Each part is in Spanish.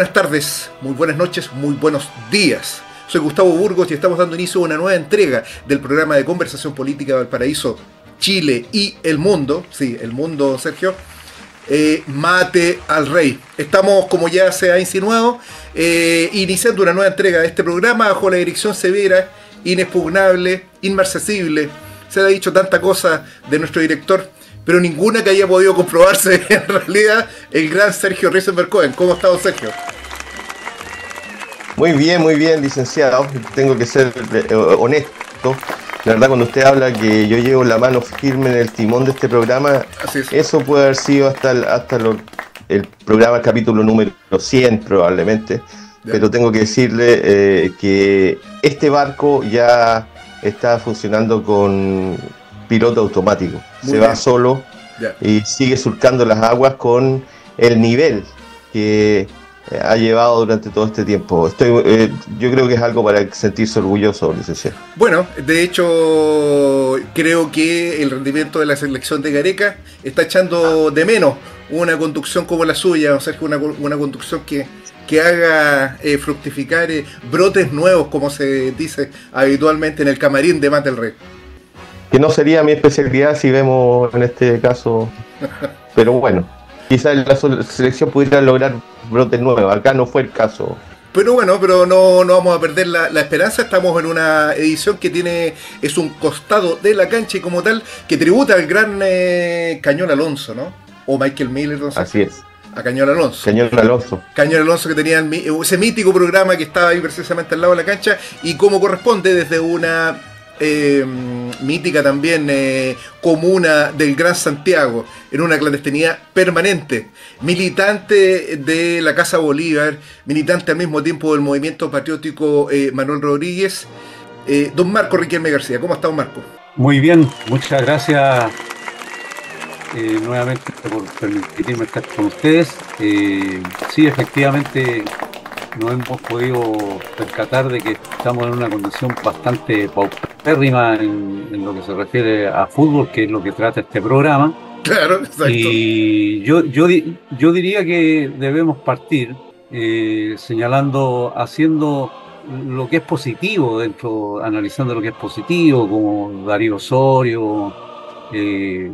buenas tardes, muy buenas noches, muy buenos días. Soy Gustavo Burgos y estamos dando inicio a una nueva entrega del programa de conversación política Valparaíso, Chile y el mundo. Sí, el mundo, Sergio. Eh, mate al rey. Estamos, como ya se ha insinuado, eh, iniciando una nueva entrega de este programa bajo la dirección severa, inexpugnable, inmarcesible. Se ha dicho tanta cosa de nuestro director pero ninguna que haya podido comprobarse en realidad el gran Sergio Reisenberg Cohen. ¿Cómo está, estado Sergio? Muy bien, muy bien, licenciado. Tengo que ser eh, honesto. La verdad, cuando usted habla que yo llevo la mano firme en el timón de este programa, eso puede haber sido hasta, el, hasta el programa, capítulo número 100 probablemente. Pero tengo que decirle eh, que este barco ya está funcionando con piloto automático. se va solo y sigue surcando las aguas con el nivel que eh, ha llevado durante todo este tiempo. Eh, yo creo que es algo para sentirse orgulloso, licenciado. Bueno, de hecho, creo que el rendimiento de la selección de Gareca está echando de menos una conducción como la suya, o sea, una, una conducción que, haga eh, fructificar brotes nuevos, como se dice habitualmente en el camarín de Mate que no sería mi especialidad si vemos en este caso. Pero bueno, quizás la selección pudiera lograr brotes nuevos. Acá no fue el caso. Pero bueno, pero no, no vamos a perder la, esperanza. Estamos en una edición que tiene es un costado de la cancha y como tal que tributa al gran eh, Cañón Alonso, ¿no? O Michael Miller, no sé. Así es. A Cañón Alonso. Cañón Alonso. Cañón Alonso que tenía ese mítico programa que estaba ahí precisamente al lado de la cancha y como corresponde desde una eh, mítica también eh, comuna del Gran Santiago, en una clandestinidad permanente, militante de la Casa Bolívar, militante al mismo tiempo del movimiento patriótico eh, Manuel Rodríguez. don Marco Riquelme García, ¿cómo está don Marco? Muy bien, muchas gracias nuevamente por permitirme estar con ustedes. sí, efectivamente, no hemos podido percatar de que estamos en una condición bastante paupérrima en, lo que se refiere a fútbol, que es lo que trata este programa. Claro, exacto. Y yo, yo, yo diría que debemos partir eh, señalando, haciendo lo que es positivo dentro, analizando lo que es positivo, como Darío Osorio, eh,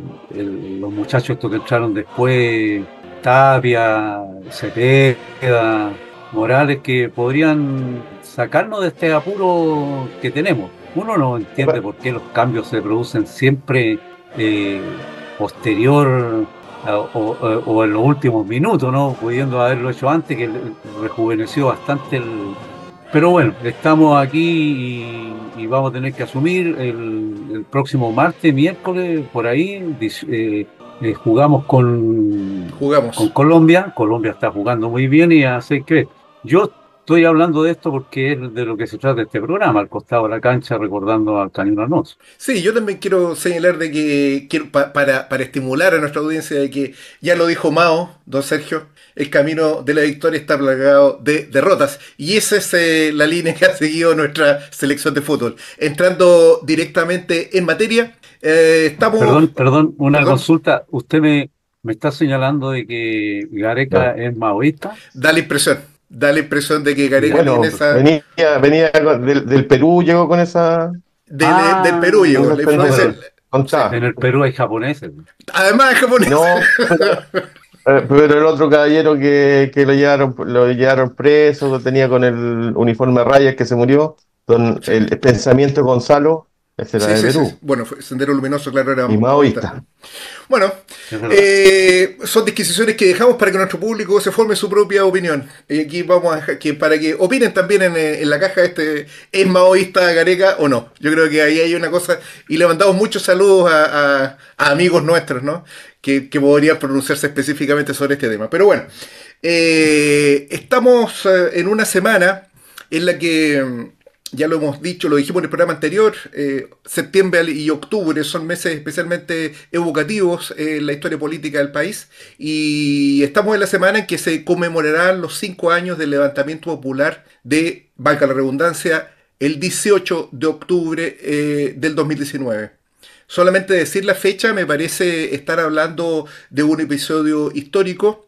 los muchachos estos que entraron después, Tapia, Cepeda, morales que podrían sacarnos de este apuro que tenemos. Uno no entiende por qué los cambios se producen siempre eh, posterior o, en los últimos minutos, ¿no? Pudiendo haberlo hecho antes, que rejuveneció bastante el... Pero bueno, estamos aquí y, vamos a tener que asumir el, próximo martes, miércoles, por ahí, eh, eh, jugamos con, jugamos. con Colombia, Colombia está jugando muy bien y hace que yo estoy hablando de esto porque es de lo que se trata este programa, al costado de la cancha, recordando al Canino Alonso. Sí, yo también quiero señalar de que, para, para, estimular a nuestra audiencia de que ya lo dijo Mao, don Sergio, el camino de la victoria está plagado de derrotas. Y esa es eh, la línea que ha seguido nuestra selección de fútbol. Entrando directamente en materia, eh, perdón, perdón, una consulta. Usted me, está señalando de que Gareca es maoísta. Da la impresión, da la impresión de que Gareca venía, del, Perú, llegó con esa... Ah, del, Perú llegó, En el Perú hay japoneses. Además es japoneses. No, pero, el otro caballero que, lo, llevaron, lo llevaron preso, lo tenía con el uniforme rayas que se murió, don, el pensamiento Gonzalo, ese sí, Sí, bueno, Sendero Luminoso, claro, era y maoísta. Bueno, eh, son disquisiciones que dejamos para que nuestro público se forme su propia opinión. Y aquí vamos a dejar que para que opinen también en, eh, la caja este es maoísta Gareca o no. Yo creo que ahí hay una cosa y le mandamos muchos saludos a, amigos nuestros, ¿no? Que, que podrían pronunciarse específicamente sobre este tema. Pero bueno, eh, estamos en una semana en la que ya lo hemos dicho, lo dijimos en el programa anterior, eh, septiembre y octubre son meses especialmente evocativos en la historia política del país y estamos en la semana en que se conmemorarán los cinco años del levantamiento popular de, valga la redundancia, el 18 de octubre eh, del 2019. Solamente decir la fecha me parece estar hablando de un episodio histórico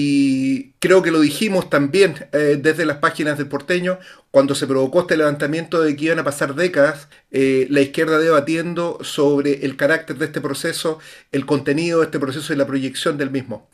y creo que lo dijimos también eh, desde las páginas del porteño, cuando se provocó este levantamiento de que iban a pasar décadas, eh, la izquierda debatiendo sobre el carácter de este proceso, el contenido de este proceso y la proyección del mismo.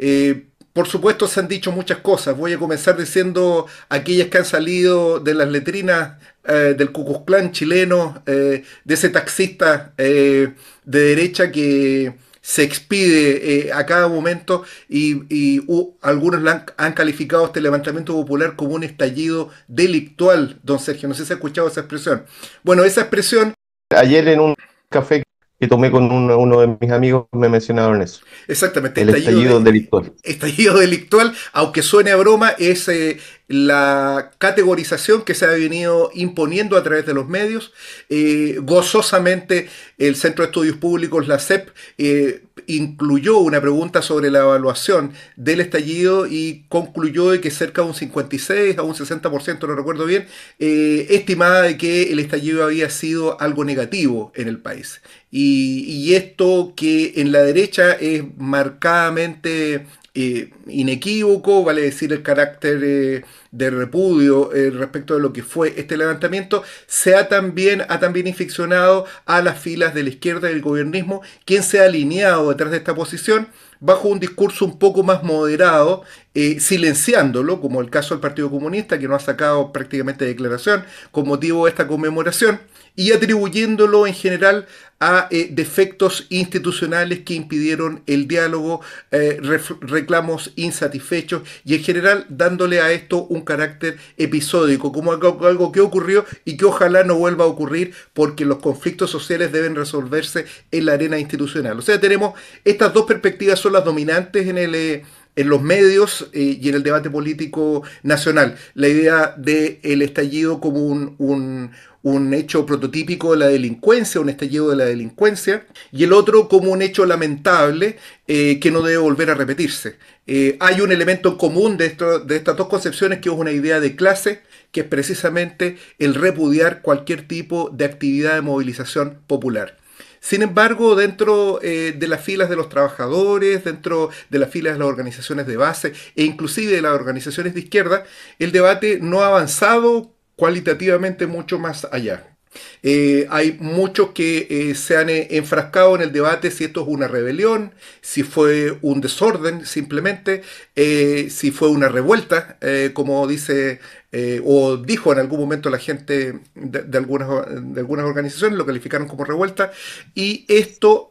Eh, por supuesto se han dicho muchas cosas, voy a comenzar diciendo aquellas que han salido de las letrinas del Cucuzclán chileno, de ese taxista de derecha que se expide eh, a cada momento y, algunos han, han, calificado este levantamiento popular como un estallido delictual, don Sergio. No sé si ha escuchado esa expresión. Bueno, esa expresión... Ayer en un café que tomé con uno, de mis amigos me mencionaron eso. Exactamente, el estallido, delictual. delictual. Estallido delictual, aunque suene a broma, es eh, la categorización que se ha venido imponiendo a través de los medios. Eh, gozosamente el Centro de Estudios Públicos, la CEP, eh, incluyó una pregunta sobre la evaluación del estallido y concluyó de que cerca de un 56 a un 60%, no recuerdo bien, eh, estimaba de que el estallido había sido algo negativo en el país. Y, y esto que en la derecha es marcadamente eh, inequívoco, vale decir el carácter eh, de repudio eh, respecto de lo que fue este levantamiento, se ha también, ha también a las filas de la izquierda y del gobiernismo, quien se ha alineado detrás de esta posición bajo un discurso un poco más moderado, silenciándolo, como el caso del Partido Comunista, que no ha sacado prácticamente declaración con motivo de esta conmemoración, y atribuyéndolo en general a eh, defectos institucionales que impidieron el diálogo, eh, reclamos insatisfechos y en general dándole a esto un carácter episódico, como algo, que ocurrió y que ojalá no vuelva a ocurrir porque los conflictos sociales deben resolverse en la arena institucional. O sea, tenemos estas dos perspectivas son las dominantes en el... Eh, en los medios y en el debate político nacional. La idea del el estallido como un, un hecho prototípico de la delincuencia, un estallido de la delincuencia, y el otro como un hecho lamentable eh, que no debe volver a repetirse. Eh, hay un elemento común de, estas dos concepciones que es una idea de clase, que es precisamente el repudiar cualquier tipo de actividad de movilización popular. Sin embargo, dentro eh, de las filas de los trabajadores, dentro de las filas de las organizaciones de base e inclusive de las organizaciones de izquierda, el debate no ha avanzado cualitativamente mucho más allá. Eh, hay muchos que eh, se han eh, enfrascado en el debate si esto es una rebelión, si fue un desorden simplemente, si fue una revuelta, como dice o dijo en algún momento la gente de, algunas, de algunas organizaciones, lo calificaron como revuelta, y esto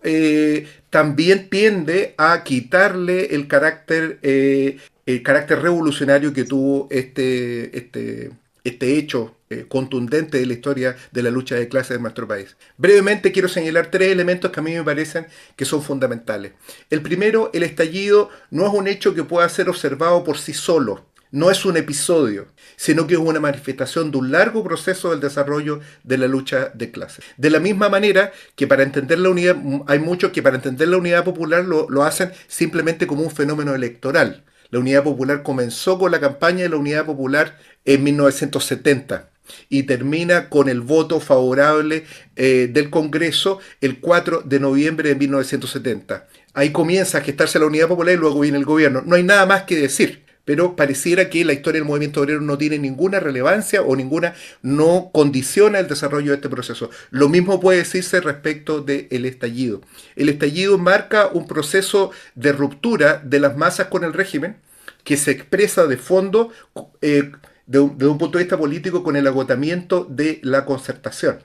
también tiende a quitarle el carácter, el carácter revolucionario que tuvo este, este este hecho eh, contundente de la historia de la lucha de clases en nuestro país. Brevemente quiero señalar tres elementos que a mí me parecen que son fundamentales. El primero, el estallido no es un hecho que pueda ser observado por sí solo. No es un episodio, sino que es una manifestación de un largo proceso del desarrollo de la lucha de clases. De la misma manera que para entender la unidad, hay muchos que para entender la unidad popular lo, lo hacen simplemente como un fenómeno electoral la Unidad Popular comenzó con la campaña de la Unidad Popular en 1970 y termina con el voto favorable eh, del Congreso el 4 de noviembre de 1970. Ahí comienza a gestarse la Unidad Popular y luego viene el gobierno. No hay nada más que decir pero pareciera que la historia del movimiento obrero no tiene ninguna relevancia o ninguna, no condiciona el desarrollo de este proceso. Lo mismo puede decirse respecto del estallido. El estallido marca un proceso de ruptura de las masas con el régimen que se expresa de fondo desde eh, un, de un punto de vista político con el agotamiento de la concertación.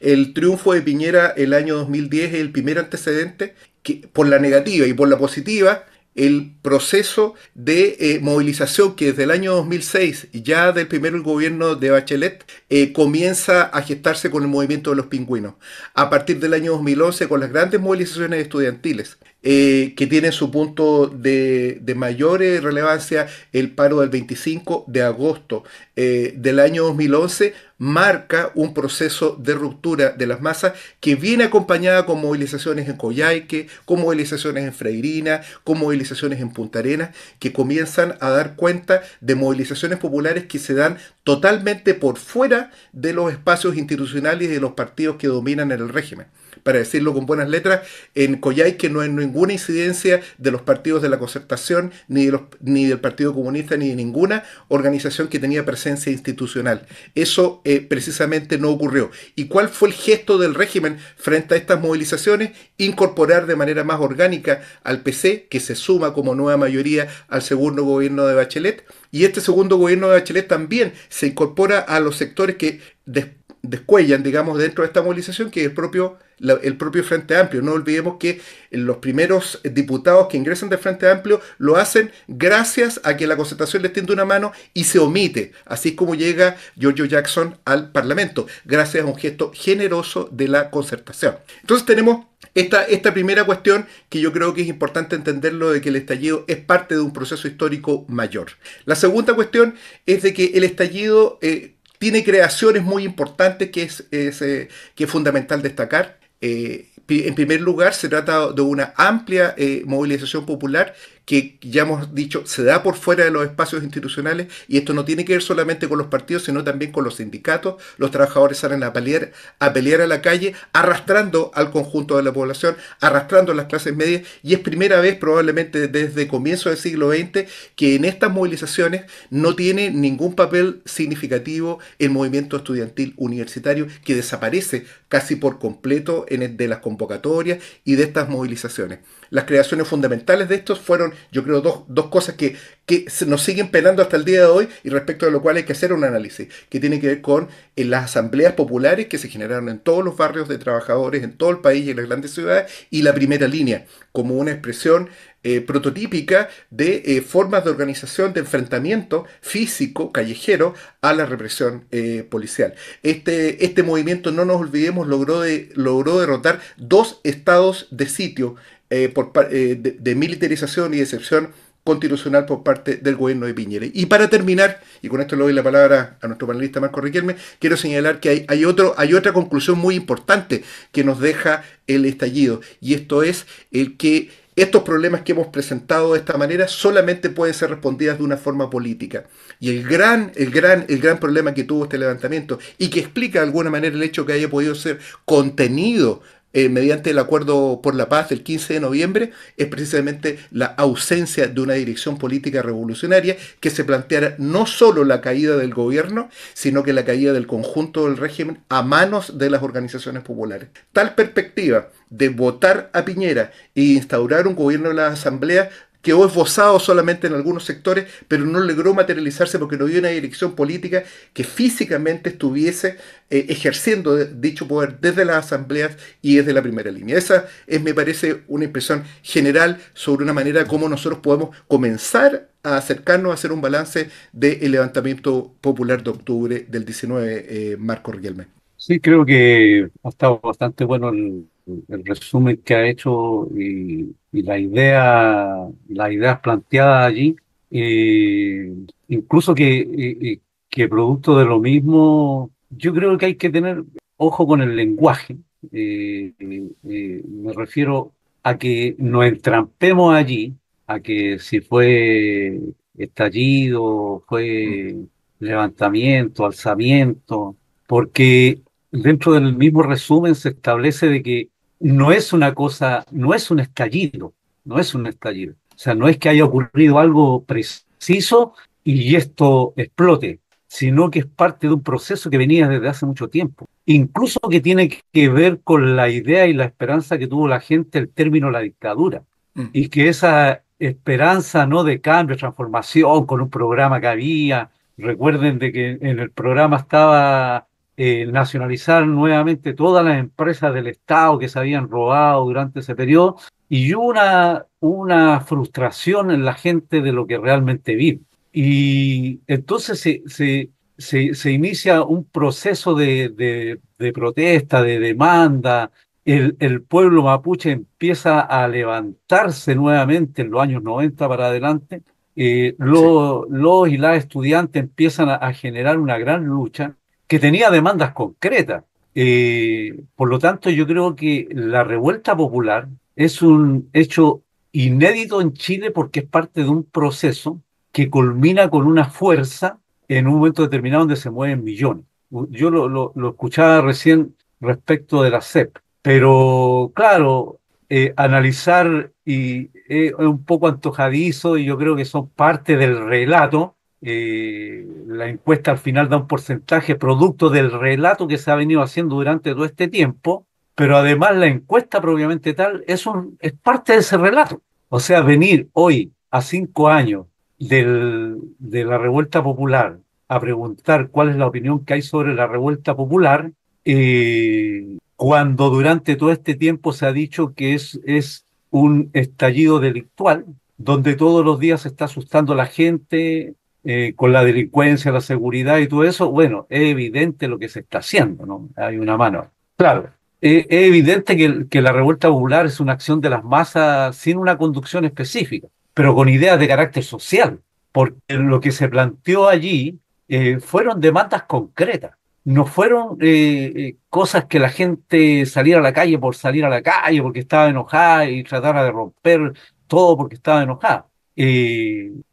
El triunfo de Piñera el año 2010 es el primer antecedente que, por la negativa y por la positiva el proceso de eh, movilización que desde el año 2006, ya del primero gobierno de Bachelet, eh, comienza a gestarse con el movimiento de los pingüinos. A partir del año 2011, con las grandes movilizaciones estudiantiles, eh, que tienen su punto de mayor relevancia el paro del 25 de agosto eh, del año 2011 marca un proceso de ruptura de las masas que viene acompañada con movilizaciones en Coyhaique, con movilizaciones en Freirina, con movilizaciones en Punta Arenas, que comienzan a dar cuenta de movilizaciones populares que se dan totalmente por fuera de los espacios institucionales y de los partidos que dominan en el régimen para decirlo con buenas letras, en Coyhaique no hay ninguna incidencia de los partidos de la concertación, ni, de los, ni del Partido Comunista, ni de ninguna organización que tenía presencia institucional. Eso eh, precisamente no ocurrió. ¿Y cuál fue el gesto del régimen frente a estas movilizaciones? Incorporar de manera más orgánica al PC, que se suma como nueva mayoría al segundo gobierno de Bachelet. Y este segundo gobierno de Bachelet también se incorpora a los sectores que después descuellan, digamos, dentro de esta movilización, que es el propio, el propio Frente Amplio. No olvidemos que los primeros diputados que ingresan del Frente Amplio lo hacen gracias a que la concertación les tiende una mano y se omite. Así es como llega Giorgio Jackson al Parlamento, gracias a un gesto generoso de la concertación. Entonces tenemos esta, esta, primera cuestión que yo creo que es importante entenderlo de que el estallido es parte de un proceso histórico mayor. La segunda cuestión es de que el estallido... Eh, tiene creaciones muy importantes que es, eh, que fundamental destacar. Eh, en primer lugar, se trata de una amplia eh, movilización popular que ya hemos dicho se da por fuera de los espacios institucionales y esto no tiene que ver solamente con los partidos, sino también con los sindicatos. Los trabajadores salen a pelear, a pelear a la calle, arrastrando al conjunto de la población, arrastrando a las clases medias y es primera vez probablemente desde comienzo del siglo XX que en estas movilizaciones no tiene ningún papel significativo el movimiento estudiantil universitario que desaparece casi por completo en el de las convocatorias y de estas movilizaciones las creaciones fundamentales de estos fueron, yo creo, dos, cosas que, que, nos siguen penando hasta el día de hoy y respecto de lo cual hay que hacer un análisis, que tiene que ver con eh, las asambleas populares que se generaron en todos los barrios de trabajadores, en todo el país y en las grandes ciudades, y la primera línea, como una expresión eh, prototípica de eh, formas de organización de enfrentamiento físico, callejero, a la represión policial. Este, este movimiento, no nos olvidemos, logró, de, logró derrotar dos estados de sitio eh, eh, de, militarización y excepción constitucional por parte del gobierno de Piñera. Y para terminar, y con esto le doy la palabra a nuestro panelista Marco Riquelme, quiero señalar que hay, otro, hay otra conclusión muy importante que nos deja el estallido, y esto es el que estos problemas que hemos presentado de esta manera solamente pueden ser respondidas de una forma política. Y el gran, el gran, el gran problema que tuvo este levantamiento y que explica de alguna manera el hecho que haya podido ser contenido eh, mediante el acuerdo por la paz del 15 de noviembre es precisamente la ausencia de una dirección política revolucionaria que se planteara no solo la caída del gobierno, sino que la caída del conjunto del régimen a manos de las organizaciones populares. Tal perspectiva de votar a Piñera e instaurar un gobierno en la Asamblea quedó esbozado solamente en algunos sectores, pero no logró materializarse porque no había una dirección política que físicamente estuviese eh, ejerciendo dicho poder desde las asambleas y desde la primera línea. Esa es, me parece, una impresión general sobre una manera como nosotros podemos comenzar a acercarnos a hacer un balance del levantamiento popular de octubre del 19, eh, Marco Riquelme. Sí, creo que ha estado bastante bueno el el resumen que ha hecho y, la idea, las ideas planteadas allí, eh, incluso que, que producto de lo mismo, yo creo que hay que tener ojo con el lenguaje. Eh, eh, me refiero a que nos entrampemos allí, a que si fue estallido, fue levantamiento, alzamiento, porque dentro del mismo resumen se establece de que no es una cosa, no es un estallido, no es un estallido. O sea, no es que haya ocurrido algo preciso y esto explote, sino que es parte de un proceso que venía desde hace mucho tiempo. Incluso que tiene que ver con la idea y la esperanza que tuvo la gente el término la dictadura. Mm. Y que esa esperanza no de cambio, transformación, con un programa que había, recuerden de que en el programa estaba eh, nacionalizar nuevamente todas las empresas del Estado que se habían robado durante ese periodo y una, una frustración en la gente de lo que realmente vive. Y entonces se, se, inicia un proceso de, protesta, de demanda, el, pueblo mapuche empieza a levantarse nuevamente en los años 90 para adelante, eh, los, y las estudiantes empiezan a, generar una gran lucha que tenía demandas concretas. Eh, por lo tanto, yo creo que la revuelta popular es un hecho inédito en Chile porque es parte de un proceso que culmina con una fuerza en un momento determinado donde se mueven millones. Yo lo, lo, escuchaba recién respecto de la CEP, pero claro, eh, analizar y eh, es un poco antojadizo y yo creo que son parte del relato eh, la encuesta al final da un porcentaje producto del relato que se ha venido haciendo durante todo este tiempo, pero además la encuesta propiamente tal es, es parte de ese relato. O sea, venir hoy a cinco años del, de la revuelta popular a preguntar cuál es la opinión que hay sobre la revuelta popular, eh, cuando durante todo este tiempo se ha dicho que es, es un estallido delictual, donde todos los días se está asustando la gente, eh, con la delincuencia, la seguridad y todo eso, bueno, es evidente lo que se está haciendo, ¿no? Hay una mano. Claro, eh, es evidente que, la revuelta popular es una acción de las masas sin una conducción específica, pero con ideas de carácter social, porque lo que se planteó allí eh, fueron demandas concretas, no fueron cosas que la gente saliera a la calle por salir a la calle, porque estaba enojada y tratara de romper todo porque estaba enojada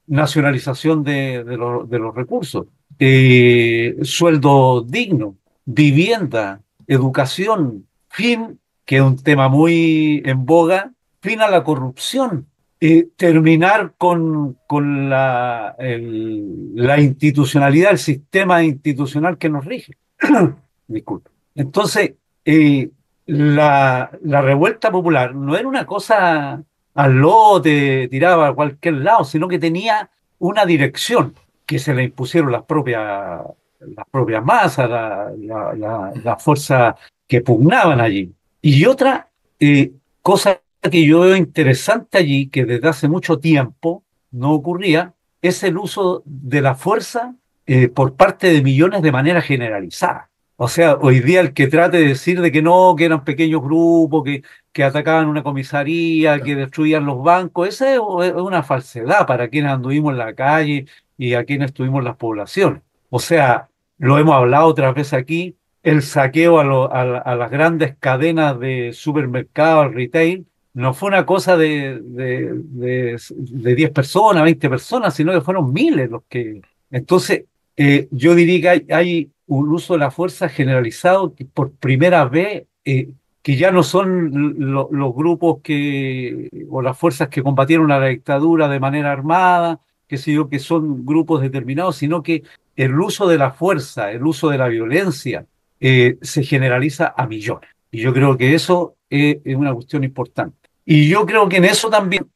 nacionalización de, los recursos, eh, sueldo digno, vivienda, educación, fin, que es un tema muy en boga, fin a la corrupción, eh, terminar con, con la, la institucionalidad, el sistema institucional que nos rige. Disculpe. Entonces, eh, la revuelta popular no era una cosa al lote, tiraba a cualquier lado, sino que tenía una dirección que se le impusieron las propias, las propias masas, la, la, fuerzas que pugnaban allí. Y otra eh, cosa que yo veo interesante allí, que desde hace mucho tiempo no ocurría, es el uso de la fuerza eh, por parte de millones de manera generalizada. O sea, hoy día el que trate de decir de que no, que eran pequeños grupos, que, que atacaban una comisaría, que destruían los bancos, esa es una falsedad para quienes anduvimos en la calle y a quienes tuvimos las poblaciones. O sea, lo hemos hablado otras veces aquí, el saqueo a, las grandes cadenas de supermercados, retail, no fue una cosa de, de, 10 personas, 20 personas, sino que fueron miles los que... Entonces, eh, yo diría que hay un uso de la fuerza generalizado que por primera vez, eh, que ya no son los grupos que, o las fuerzas que combatieron a la dictadura de manera armada, que que son grupos determinados, sino que el uso de la fuerza, el uso de la violencia, eh, se generaliza a millones. Y yo creo que eso eh, es, una cuestión importante. Y yo creo que en eso también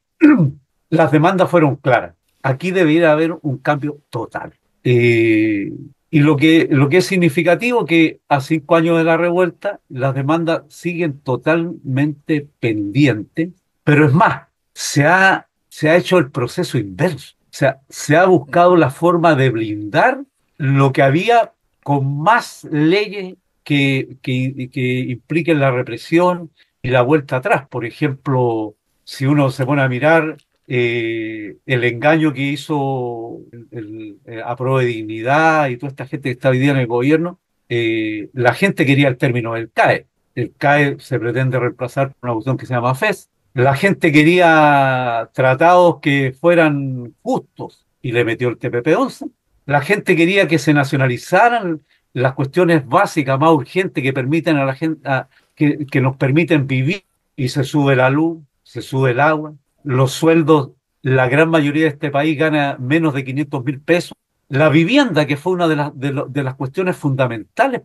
las demandas fueron claras. Aquí debería haber un cambio total. Eh, y lo que, lo que es significativo que a cinco años de la revuelta, las demandas siguen totalmente pendientes, pero es más, se ha, se ha hecho el proceso inverso. O sea, se ha buscado la forma de blindar lo que había con más leyes que, que, que impliquen la represión y la vuelta atrás. Por ejemplo, si uno se pone a mirar eh, el engaño que hizo el, eh, a pro de dignidad y toda esta gente que está viviendo en el gobierno, eh, la gente quería el término del CAE. El CAE se pretende reemplazar por una cuestión que se llama FES. La gente quería tratados que fueran justos y le metió el TPP-11. La gente quería que se nacionalizaran las cuestiones básicas más urgentes que permiten a la gente, que, que nos permiten vivir y se sube la luz, se sube el agua, los sueldos, la gran mayoría de este país gana menos de 500 mil pesos. La vivienda, que fue una de, las, de, las cuestiones fundamentales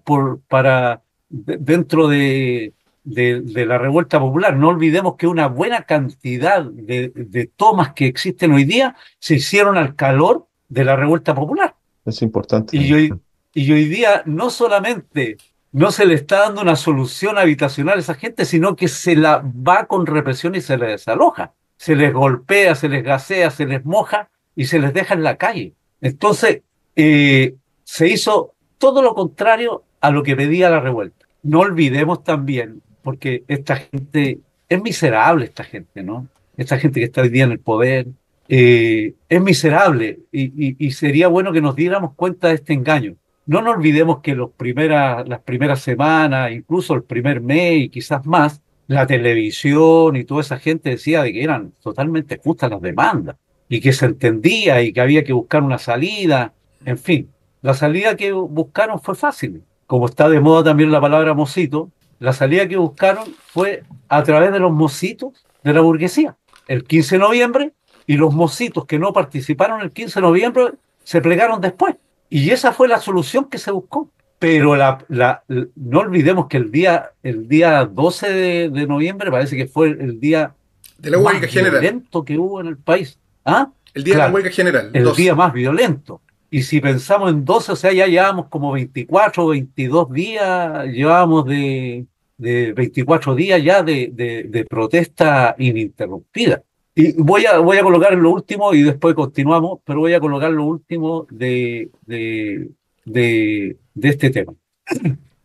para, dentro de, la revuelta popular. No olvidemos que una buena cantidad de, tomas que existen hoy día se hicieron al calor de la revuelta popular. Es importante. y hoy día no solamente no se le está dando una solución habitacional a esa gente, sino que se la va con represión y se la desaloja se les golpea, se les gasea, se les moja y se les deja en la calle. Entonces, eh, se hizo todo lo contrario a lo que pedía la revuelta. No olvidemos también, porque esta gente es miserable, esta gente, ¿no? Esta gente que está hoy día en el poder eh, es miserable y, sería bueno que nos diéramos cuenta de este engaño. No nos olvidemos que los primeras, las primeras semanas, incluso el primer mes y quizás más, la televisión y toda esa gente decía que eran totalmente justas las demandas y que se entendía y que había que buscar una salida. En fin, la salida que buscaron fue fácil. Como está de moda también la palabra mosito, la salida que buscaron fue a través de los mositos de la burguesía. El 15 de noviembre y los mositos que no participaron el 15 de noviembre se plegaron después. Y esa fue la solución que se buscó. Pero la, no olvidemos que el día, el día 12 de, noviembre parece que fue el día de la huelga más violento que hubo en el país. ¿Ah? El día de la huelga general. El día más violento. Y si pensamos en 12, o sea, ya llevamos como 24 o 22 días, llevamos de, 24 días ya de, protesta ininterrumpida. Y voy a, voy a colocar lo último y después continuamos, pero voy a colocar lo último de, de de este tema.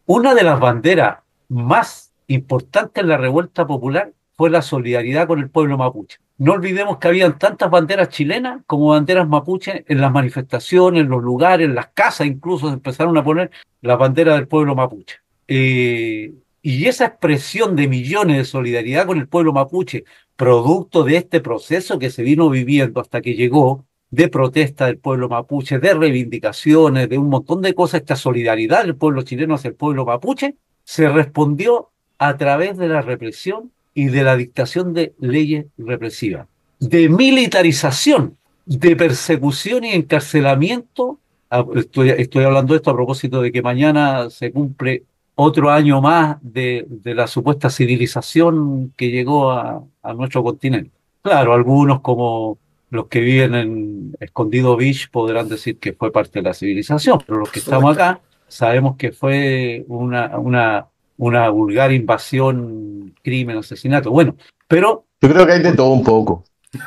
Una de las banderas más importantes en la revuelta popular fue la solidaridad con el pueblo mapuche. No olvidemos que habían tantas banderas chilenas como banderas mapuche en las manifestaciones, en los lugares, en las casas, incluso se empezaron a poner las banderas del pueblo mapuche. Eh, y esa expresión de millones de solidaridad con el pueblo mapuche, producto de este proceso que se vino viviendo hasta que llegó de protesta del pueblo mapuche, de reivindicaciones, de un montón de cosas, esta solidaridad del pueblo chileno hacia el pueblo mapuche, se respondió a través de la represión y de la dictación de leyes represivas, de militarización, de persecución y encarcelamiento. Ah, estoy, hablando de esto a propósito de que mañana se cumple otro año más de, la supuesta civilización que llegó a, a nuestro continente. Claro, algunos como los que viven en Escondido Beach podrán decir que fue parte de la civilización, pero los que estamos acá sabemos que fue una, una, una vulgar invasión, crimen, asesinato. Bueno, pero... Yo creo que hay de todo un poco.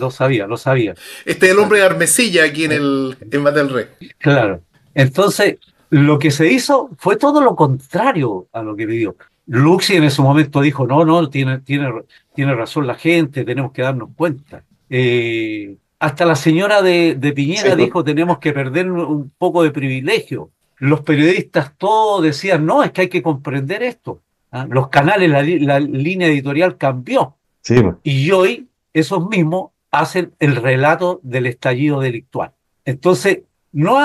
lo sabía, lo sabía. Este es el hombre de armesilla aquí en el en del Rey. Claro. Entonces, lo que se hizo fue todo lo contrario a lo que pidió. Luxi en ese momento dijo, no, no, tiene, tiene, tiene razón la gente, tenemos que darnos cuenta. Eh, hasta la señora de, Piñera dijo, tenemos que perder un poco de privilegio. Los periodistas todos decían, no, es que hay que comprender esto. ¿ah? Los canales, la, línea editorial cambió. Pues. y hoy esos mismos hacen el relato del estallido delictual. Entonces, no,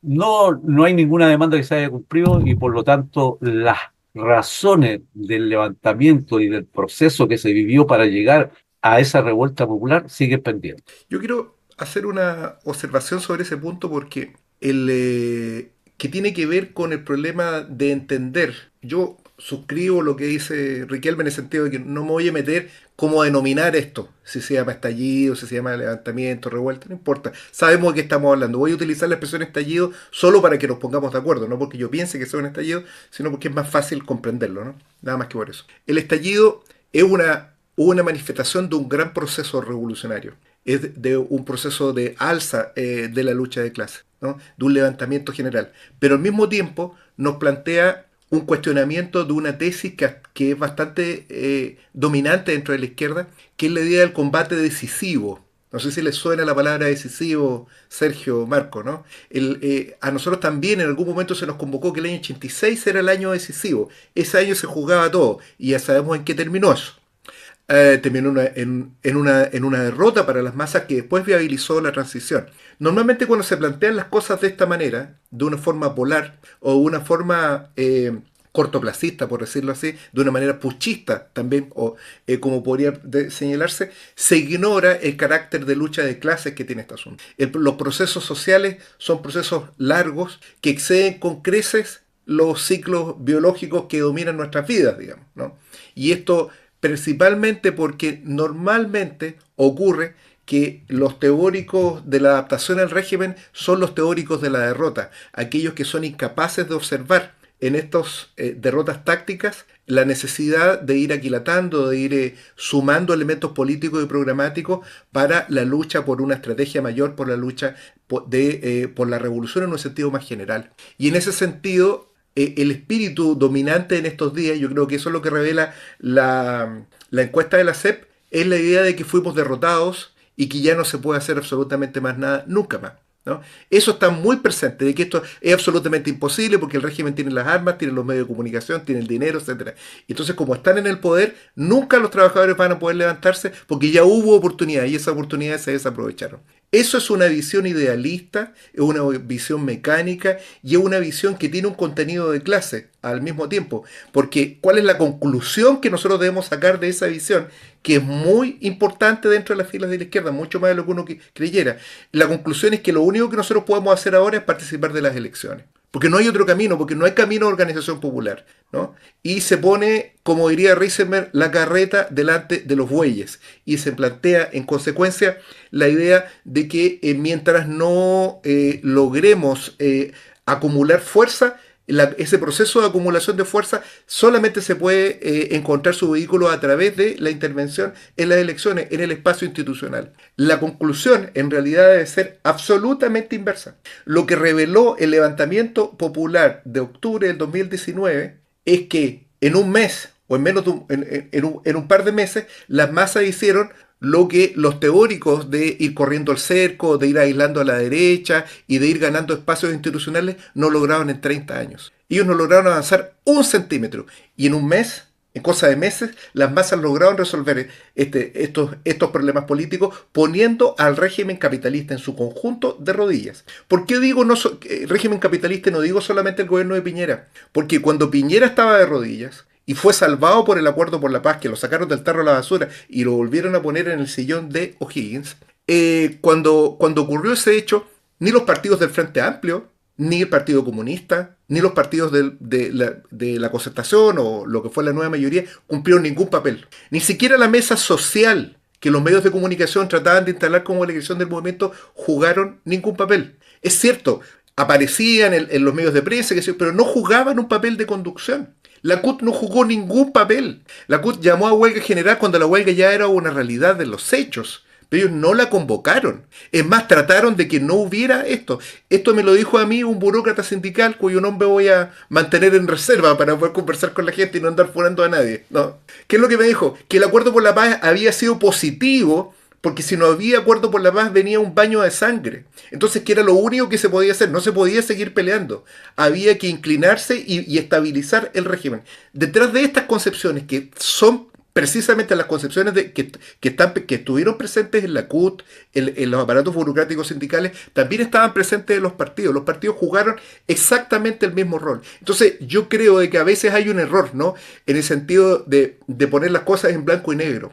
no, no hay ninguna demanda que se haya cumplido y por lo tanto las razones del levantamiento y del proceso que se vivió para llegar a esa revuelta popular sigue pendiente. Yo quiero hacer una observación sobre ese punto porque el eh, que tiene que ver con el problema de entender. Yo suscribo lo que dice Riquelme en el sentido de que no me voy a meter cómo denominar esto, si se llama estallido, si se llama levantamiento, revuelta, no importa. Sabemos de qué estamos hablando. Voy a utilizar la expresión estallido solo para que nos pongamos de acuerdo, no porque yo piense que sea un estallido, sino porque es más fácil comprenderlo, ¿no? Nada más que por eso. El estallido es una hubo una manifestación de un gran proceso revolucionario, es de un proceso de alza eh, de la lucha de clase, de un levantamiento general. Pero al mismo tiempo nos plantea un cuestionamiento de una tesis que, es bastante eh, dominante dentro de la izquierda, que es la idea del combate decisivo. No sé si les suena la palabra decisivo, Sergio, Marco, ¿no? Eh, a nosotros también en algún momento se nos convocó que el año 86 era el año decisivo. Ese año se jugaba todo y ya sabemos en qué terminó eso también eh, terminó en, una, derrota para las masas que después viabilizó la transición. Normalmente cuando se plantean las cosas de esta manera, de una forma polar o una forma eh, cortoplacista, por decirlo así, de una manera puchista también, o eh, como podría señalarse, se ignora el carácter de lucha de clases que tiene este asunto. los procesos sociales son procesos largos que exceden con creces los ciclos biológicos que dominan nuestras vidas, digamos, Y esto principalmente porque normalmente ocurre que los teóricos de la adaptación al régimen son los teóricos de la derrota, aquellos que son incapaces de observar en estas eh, derrotas tácticas la necesidad de ir aquilatando, de ir eh, sumando elementos políticos y programáticos para la lucha por una estrategia mayor, por la lucha de, eh, por la revolución en un sentido más general. Y en ese sentido, eh, el espíritu dominante en estos días, yo creo que eso es lo que revela la, encuesta de la CEP, es la idea de que fuimos derrotados y que ya no se puede hacer absolutamente más nada, nunca más. Eso está muy presente, de que esto es absolutamente imposible porque el régimen tiene las armas, tiene los medios de comunicación, tiene el dinero, etc. Entonces, como están en el poder, nunca los trabajadores van a poder levantarse porque ya hubo oportunidad y esa oportunidad se desaprovecharon. Eso es una visión idealista, es una visión mecánica y es una visión que tiene un contenido de clase al mismo tiempo. Porque ¿cuál es la conclusión que nosotros debemos sacar de esa visión? Que es muy importante dentro de las filas de la izquierda, mucho más de lo que uno creyera. La conclusión es que lo único que nosotros podemos hacer ahora es participar de las elecciones porque no hay otro camino, porque no hay camino de organización popular, ¿no? Y se pone, como diría Reisenberg, la carreta delante de los bueyes y se plantea en consecuencia la idea de que eh, mientras no eh, logremos eh, acumular fuerza, ese proceso de acumulación de fuerza solamente se puede eh, encontrar su vehículo a través de la intervención en las elecciones, en el espacio institucional. La conclusión en realidad debe ser absolutamente inversa. Lo que reveló el levantamiento popular de octubre del 2019 es que en un mes o en menos un, en un par de meses las masas hicieron lo que los teóricos de ir corriendo al cerco, de ir aislando a la derecha y de ir ganando espacios institucionales no lograron en 30 años. Ellos no lograron avanzar un centímetro y en un mes, en cosa de meses, las masas lograron resolver este, estos, estos problemas políticos poniendo al régimen capitalista en su conjunto de rodillas. ¿Por qué digo no eh, régimen capitalista? No digo solamente el gobierno de Piñera, porque cuando Piñera estaba de rodillas, y fue salvado por el acuerdo por la paz, que lo sacaron del tarro a la basura y lo volvieron a poner en el sillón de O'Higgins, eh, cuando, cuando ocurrió ese hecho, ni los partidos del Frente Amplio, ni el Partido Comunista, ni los partidos de, la, concertación o lo que fue la nueva mayoría cumplieron ningún papel. Ni siquiera la mesa social que los medios de comunicación trataban de instalar como elección del movimiento jugaron ningún papel. Es cierto, aparecían en los medios de prensa, pero no jugaban un papel de conducción. La CUT no jugó ningún papel. La CUT llamó a huelga general cuando la huelga ya era una realidad de los hechos. Pero ellos no la convocaron. Es más, trataron de que no hubiera esto. Esto me lo dijo a mí un burócrata sindical cuyo nombre voy a mantener en reserva para poder conversar con la gente y no andar furando a nadie. ¿no? ¿Qué es lo que me dijo? Que el acuerdo por la paz había sido positivo porque si no había acuerdo por la paz venía un baño de sangre. Entonces, ¿qué era lo único que se podía hacer, no se podía seguir peleando. Había que inclinarse y, estabilizar el régimen. Detrás de estas concepciones, que son precisamente las concepciones que, estuvieron presentes en la CUT, en, los aparatos burocráticos sindicales, también estaban presentes en los partidos. Los partidos jugaron exactamente el mismo rol. Entonces, yo creo de que a veces hay un error, ¿no? En el sentido de poner las cosas en blanco y negro.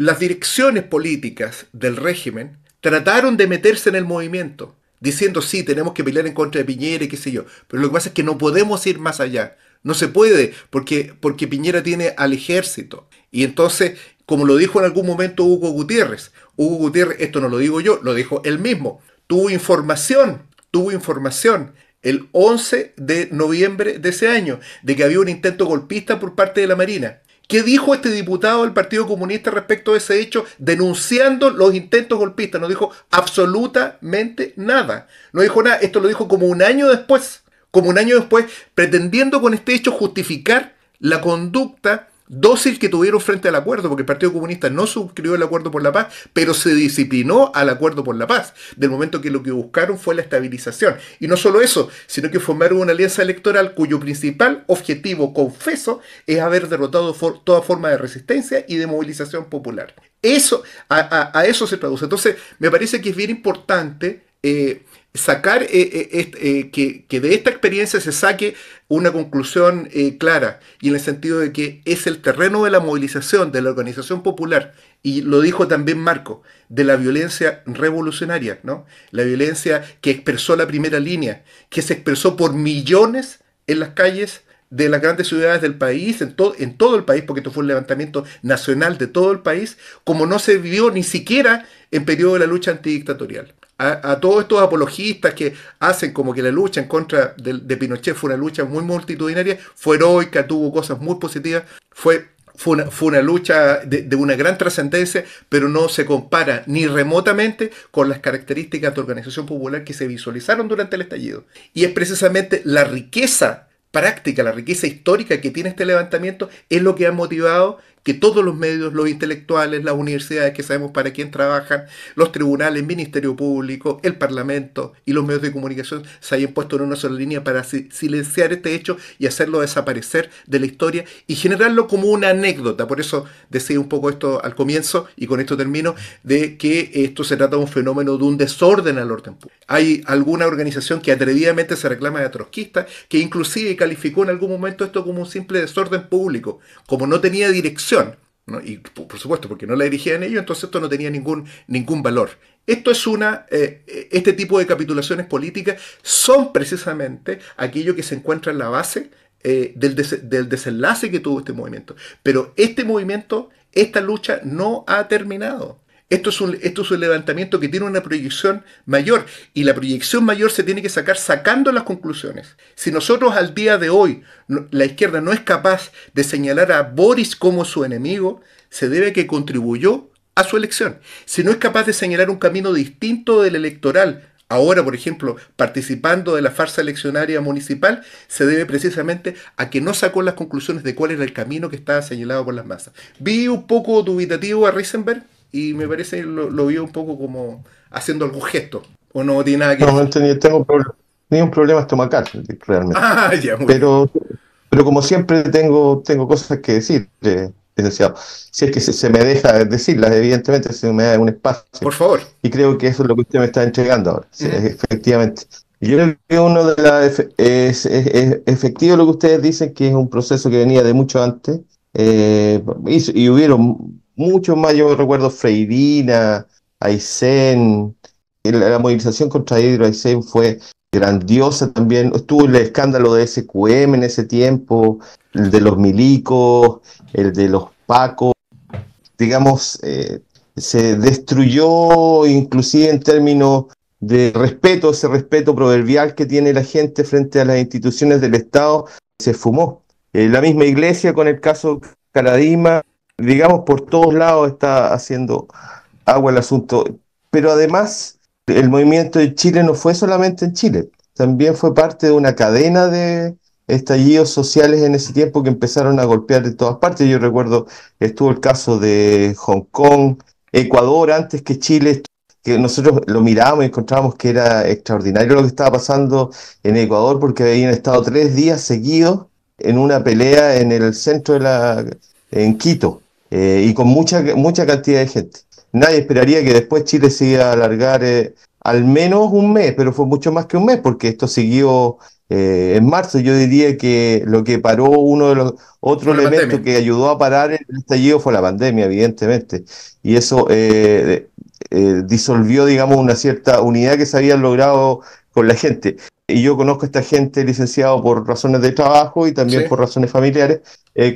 Las direcciones políticas del régimen trataron de meterse en el movimiento, diciendo, sí, tenemos que pelear en contra de Piñera y qué sé yo, pero lo que pasa es que no podemos ir más allá. No se puede, porque, porque Piñera tiene al ejército. Y entonces, como lo dijo en algún momento Hugo Gutiérrez, Hugo Gutiérrez, esto no lo digo yo, lo dijo él mismo, tuvo información, tuvo información el 11 de noviembre de ese año de que había un intento golpista por parte de la Marina. ¿Qué dijo este diputado del Partido Comunista respecto a ese hecho, denunciando los intentos golpistas? No dijo absolutamente nada. No dijo nada. Esto lo dijo como un año después. Como un año después, pretendiendo con este hecho justificar la conducta dócil que tuvieron frente al acuerdo, porque el Partido Comunista no suscribió el acuerdo por la paz, pero se disciplinó al acuerdo por la paz, del momento que lo que buscaron fue la estabilización. Y no solo eso, sino que formaron una alianza electoral cuyo principal objetivo, confeso, es haber derrotado toda forma de resistencia y de movilización popular. Eso, a, eso se traduce. Entonces, me parece que es bien importante eh, sacar eh, eh, eh, que, de esta experiencia se saque una conclusión clara y en el sentido de que es el terreno de la movilización, de la organización popular, y lo dijo también Marco, de la violencia revolucionaria, ¿no? La violencia que expresó la primera línea, que se expresó por millones en las calles de las grandes ciudades del país, en, en todo el país, porque esto fue un levantamiento nacional de todo el país, como no se vivió ni siquiera en periodo de la lucha antidictatorial a, todos estos apologistas que hacen como que la lucha en contra de, Pinochet fue una lucha muy multitudinaria, fue heroica, tuvo cosas muy positivas, fue, fue, una, lucha de, de una gran trascendencia, pero no se compara ni remotamente con las características de organización popular que se visualizaron durante el estallido. Y es precisamente la riqueza práctica, la riqueza histórica que tiene este levantamiento es lo que ha motivado que todos los medios, los intelectuales, las universidades que sabemos para quién trabajan, los tribunales, el Ministerio Público, el Parlamento y los medios de comunicación se hayan puesto en una sola línea para silenciar este hecho y hacerlo desaparecer de la historia y generarlo como una anécdota. Por eso decía un poco esto al comienzo y con esto termino, de que esto se trata de un fenómeno de un desorden al orden público. Hay alguna organización que atrevidamente se reclama de trotskista, que inclusive calificó en algún momento esto como un simple desorden público, como no tenía dirección ¿no? Y por supuesto, porque no la dirigían ellos, entonces esto no tenía ningún, ningún valor. Esto es una, eh, eh, este tipo de capitulaciones políticas son precisamente aquello que se encuentra en la base eh, del, del desenlace que tuvo este movimiento. Pero este movimiento, esta lucha no ha terminado. Esto es, un, levantamiento que tiene una proyección mayor y la proyección mayor se tiene que sacar sacando las conclusiones. Si nosotros al día de hoy la izquierda no es capaz de señalar a Boris como su enemigo, se debe a que contribuyó a su elección. Si no es capaz de señalar un camino distinto del electoral, ahora por ejemplo participando de la farsa eleccionaria municipal, se debe precisamente a que no sacó las conclusiones de cuál era el camino que estaba señalado por las masas. Vi un poco dubitativo a Reisenberg y me parece lo, lo vio un poco como haciendo algún gesto. O no tiene nada que No, no tengo, problema, ni un problema estomacal, realmente. Ah, pero, pero como siempre tengo, tengo cosas que decir, eh, Si es que se, me deja decirlas, evidentemente se me da un espacio. Por favor. Y creo que eso es lo que usted me está entregando ahora. Efectivamente. Yo creo que uno de es, efectivo lo que ustedes dicen, que es un proceso que venía de mucho antes, y, eh, y hubieron mucho más. Yo recuerdo Freidina, Aysén, la, movilización contra Hidro Aysén fue grandiosa también. Estuvo el escándalo de SQM en ese tiempo, el de los milicos, el de los pacos. Digamos, eh, se destruyó inclusive en términos de respeto, ese respeto proverbial que tiene la gente frente a las instituciones del Estado, se fumó. Eh, la misma iglesia con el caso Caradima, digamos, por todos lados está haciendo agua el asunto. Pero además, el movimiento de Chile no fue solamente en Chile, también fue parte de una cadena de estallidos sociales en ese tiempo que empezaron a golpear de todas partes. Yo recuerdo, estuvo el caso de Hong Kong, Ecuador antes que Chile, que nosotros lo mirábamos y encontrábamos que era extraordinario lo que estaba pasando en Ecuador porque habían estado tres días seguidos en una pelea en el centro de la, en Quito eh, y con mucha, mucha cantidad de gente. Nadie esperaría que después Chile se iba a alargar eh, al menos un mes, pero fue mucho más que un mes, porque esto siguió eh, en marzo. Yo diría que lo que paró uno de los otros elementos que ayudó a parar el estallido fue la pandemia, evidentemente. Y eso disolvió, digamos, una cierta unidad que se había logrado con la gente y yo conozco a esta gente licenciado por razones de trabajo y también por razones familiares,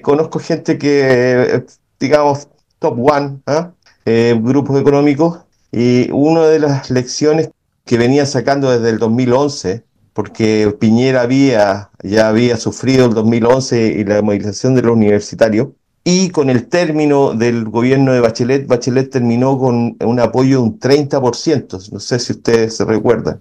conozco gente que digamos, top one, ¿ah? eh, grupos económicos. Y una de las lecciones que venía sacando desde el 2011, porque Piñera había, ya había sufrido el 2011 y la movilización de los universitarios, y con el término del gobierno de Bachelet, Bachelet terminó con un apoyo de un 30%, no sé si ustedes se recuerdan.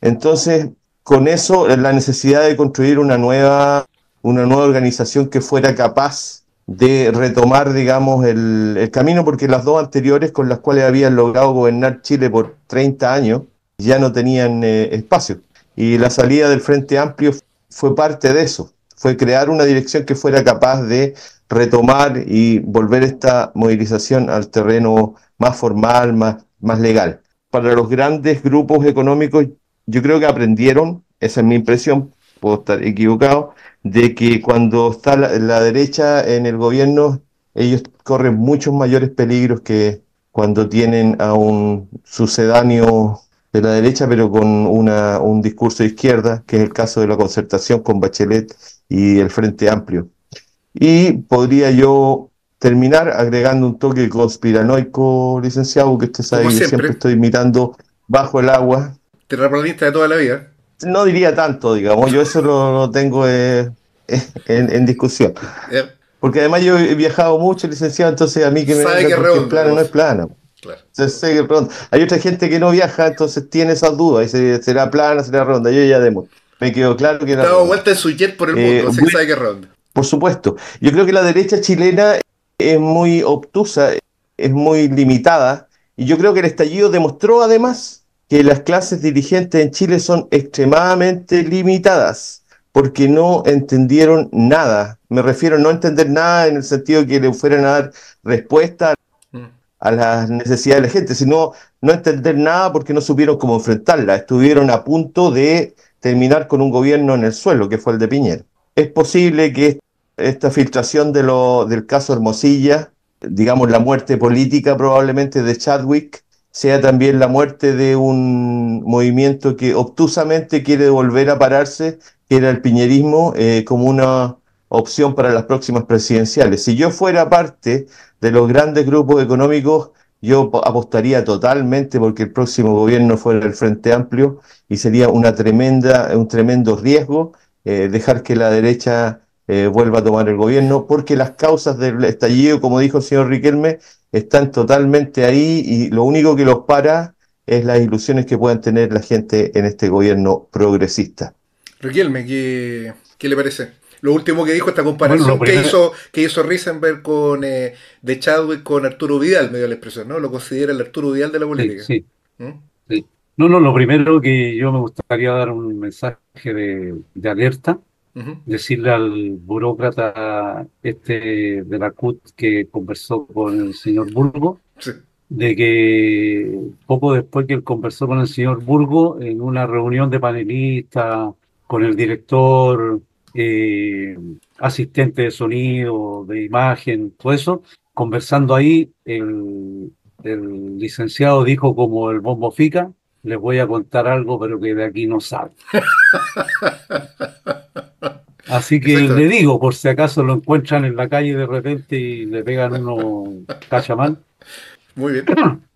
Entonces, con eso, la necesidad de construir una nueva, una nueva organización que fuera capaz de retomar, digamos, el, camino, porque las dos anteriores con las cuales habían logrado gobernar Chile por 30 años ya no tenían eh, espacio. Y la salida del Frente Amplio fue parte de eso, fue crear una dirección que fuera capaz de retomar y volver esta movilización al terreno más formal, más, más legal. Para los grandes grupos económicos, yo creo que aprendieron, esa es mi impresión, puedo estar equivocado, de que cuando está la, derecha en el gobierno, ellos corren muchos mayores peligros que cuando tienen a un sucedáneo de la derecha, pero con una, un discurso de izquierda, que es el caso de la concertación con Bachelet y el Frente Amplio. Y podría yo terminar agregando un toque conspiranoico, licenciado, que usted sabe que siempre. estoy mirando bajo el agua. Terraplanista de toda la vida no diría tanto, digamos, yo eso lo, lo tengo eh, eh, en, discusión. Eh. Porque además yo he viajado mucho, licenciado, entonces a mí que me sabe es plano no es plana. Claro. Hay otra gente que no viaja, entonces tiene esas dudas. Y será plana, será ronda. Yo ya demo. Me quedó claro que. no. vuelta en su jet por el mundo, así sabe que ronda. Por supuesto. Yo creo que la derecha chilena es muy obtusa, es muy limitada. Y yo creo que el estallido demostró además que las clases dirigentes en Chile son extremadamente limitadas porque no entendieron nada. Me refiero a no entender nada en el sentido que le fueran a dar respuesta mm. a las necesidades de la gente, sino no entender nada porque no supieron cómo enfrentarla. Estuvieron a punto de terminar con un gobierno en el suelo, que fue el de Piñera. Es posible que esta filtración de del caso Hermosilla, digamos la muerte política probablemente de Chadwick, sea también la muerte de un movimiento que obtusamente quiere volver a pararse, que era el piñerismo, eh, como una opción para las próximas presidenciales. Si yo fuera parte de los grandes grupos económicos, yo apostaría totalmente porque el próximo gobierno fuera el Frente Amplio y sería una tremenda, un tremendo riesgo eh, dejar que la derecha eh, vuelva a tomar el gobierno, porque las causas del estallido, como dijo el señor Riquelme, están totalmente ahí y lo único que los para es las ilusiones que puedan tener la gente en este gobierno progresista. Riquelme, ¿qué, le parece? Lo último que dijo, esta comparación que, hizo, que hizo Risenberg con, eh, de Chadwick con Arturo Vidal, me dio la expresión, ¿no? Lo considera el Arturo Vidal de la política. ¿Mm? Sí, No, no, lo primero que yo me gustaría dar un mensaje de alerta Decirle al burócrata este de la CUT que conversó con el señor Burgo, de que poco después que él conversó con el señor Burgo, en una reunión de panelistas, con el director, eh, asistente de sonido, de imagen, todo eso, conversando ahí, el, licenciado dijo como el bombo fica, les voy a contar algo, pero que de aquí no sale. Así que le digo, por si acaso lo encuentran en la calle de repente y le pegan uno cachamán. Muy bien.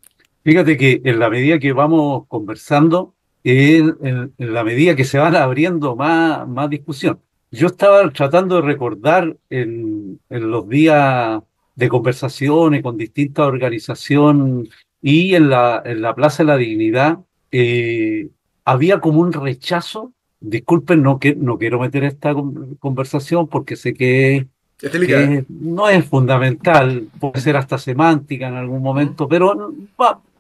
Fíjate que en la medida que vamos conversando, en, la medida que se van abriendo más, más discusión. Yo estaba tratando de recordar en, los días de conversaciones con distintas organizaciones y en la, en la Plaza de la Dignidad, eh, había como un rechazo disculpen, no, que, no quiero meter esta conversación porque sé que, no es fundamental, puede ser hasta semántica en algún momento, pero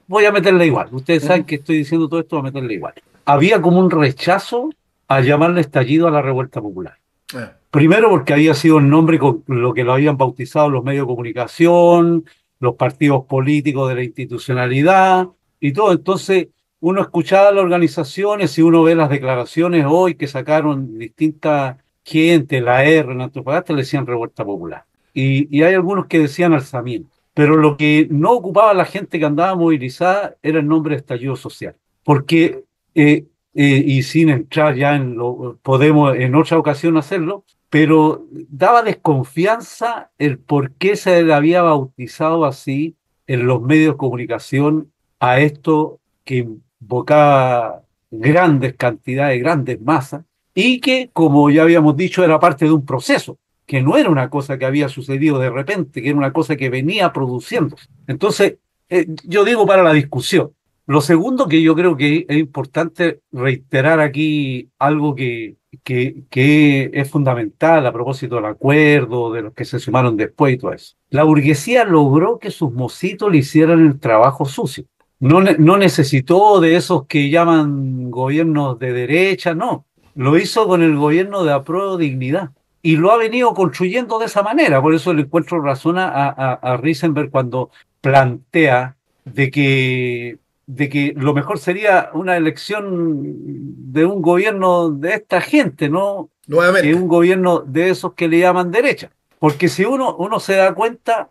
voy a meterla igual. Ustedes saben que estoy diciendo todo esto, voy a meterla igual. Había como un rechazo a llamarle estallido a la revuelta popular. Ah. Primero porque había sido el nombre con lo que lo habían bautizado los medios de comunicación, los partidos políticos de la institucionalidad y todo. Entonces, uno escuchaba las organizaciones y uno ve las declaraciones hoy que sacaron distintas gente, la R en Antofagasta, le decían revuelta popular. Y, y, hay algunos que decían alzamiento. Pero lo que no ocupaba la gente que andaba movilizada era el nombre de estallido social. Porque, eh, eh, y sin entrar ya en lo, podemos en otra ocasión hacerlo, pero daba desconfianza el por qué se le había bautizado así en los medios de comunicación a esto que boca grandes cantidades, grandes masas, y que, como ya habíamos dicho, era parte de un proceso, que no era una cosa que había sucedido de repente, que era una cosa que venía produciendo Entonces, eh, yo digo para la discusión. Lo segundo que yo creo que es importante reiterar aquí algo que, que, que es fundamental a propósito del acuerdo, de los que se sumaron después y todo eso. La burguesía logró que sus mocitos le hicieran el trabajo sucio. No, no, necesitó de esos que llaman gobiernos de derecha, no. Lo hizo con el gobierno de apruebo dignidad. Y lo ha venido construyendo de esa manera. Por eso le encuentro razón a, Risenberg cuando plantea de que, de que lo mejor sería una elección de un gobierno de esta gente, no Nuevamente. un gobierno de esos que le llaman derecha. Porque si uno, uno se da cuenta,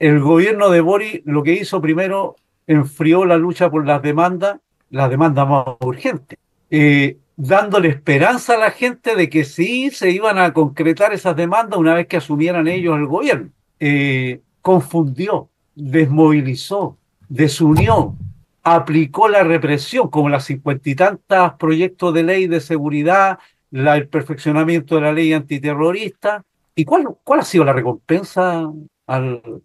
el gobierno de Bori lo que hizo primero enfrió la lucha por las demandas, las demandas más urgentes, eh, dándole esperanza a la gente de que sí se iban a concretar esas demandas una vez que asumieran ellos el gobierno. Eh, confundió, desmovilizó, desunió, aplicó la represión, como las cincuenta y tantas proyectos de ley de seguridad, el perfeccionamiento de la ley antiterrorista. ¿Y cuál, cuál ha sido la recompensa?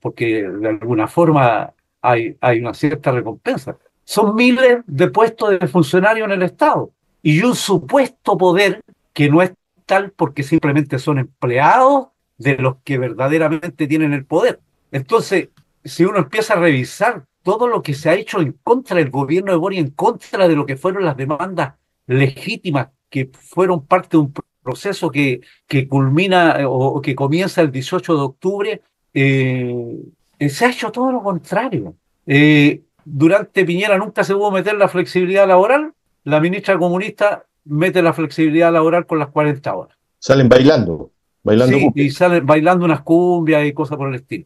porque de alguna forma hay, una cierta recompensa. Son miles de puestos de funcionarios en el Estado y un supuesto poder que no es tal porque simplemente son empleados de los que verdaderamente tienen el poder. Entonces, si uno empieza a revisar todo lo que se ha hecho en contra del gobierno de Boris, en contra de lo que fueron las demandas legítimas que fueron parte de un proceso que, que culmina eh, o que comienza el 18 de octubre, eh, eh, se ha hecho todo lo contrario. Eh, durante Piñera nunca se pudo meter la flexibilidad laboral, la ministra comunista mete la flexibilidad laboral con las 40 horas. Salen bailando, bailando. Sí, y salen bailando unas cumbias y cosas por el estilo.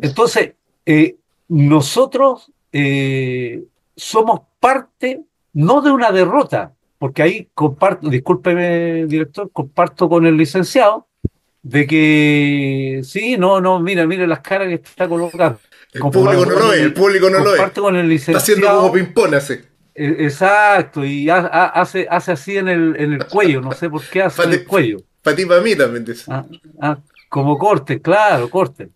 Entonces, eh, nosotros somos parte, no de una derrota, porque ahí comparto, discúlpeme director, comparto con el licenciado, de que sí, no, no, mira, mira las caras que está colocando. El público no lo ve, el público no lo Con el está haciendo como ping e, Exacto, y hace, hace así en el, en el cuello, no sé por qué hace en el cuello. Para ti, para mí también. Ah, ah, como corte, claro, corte.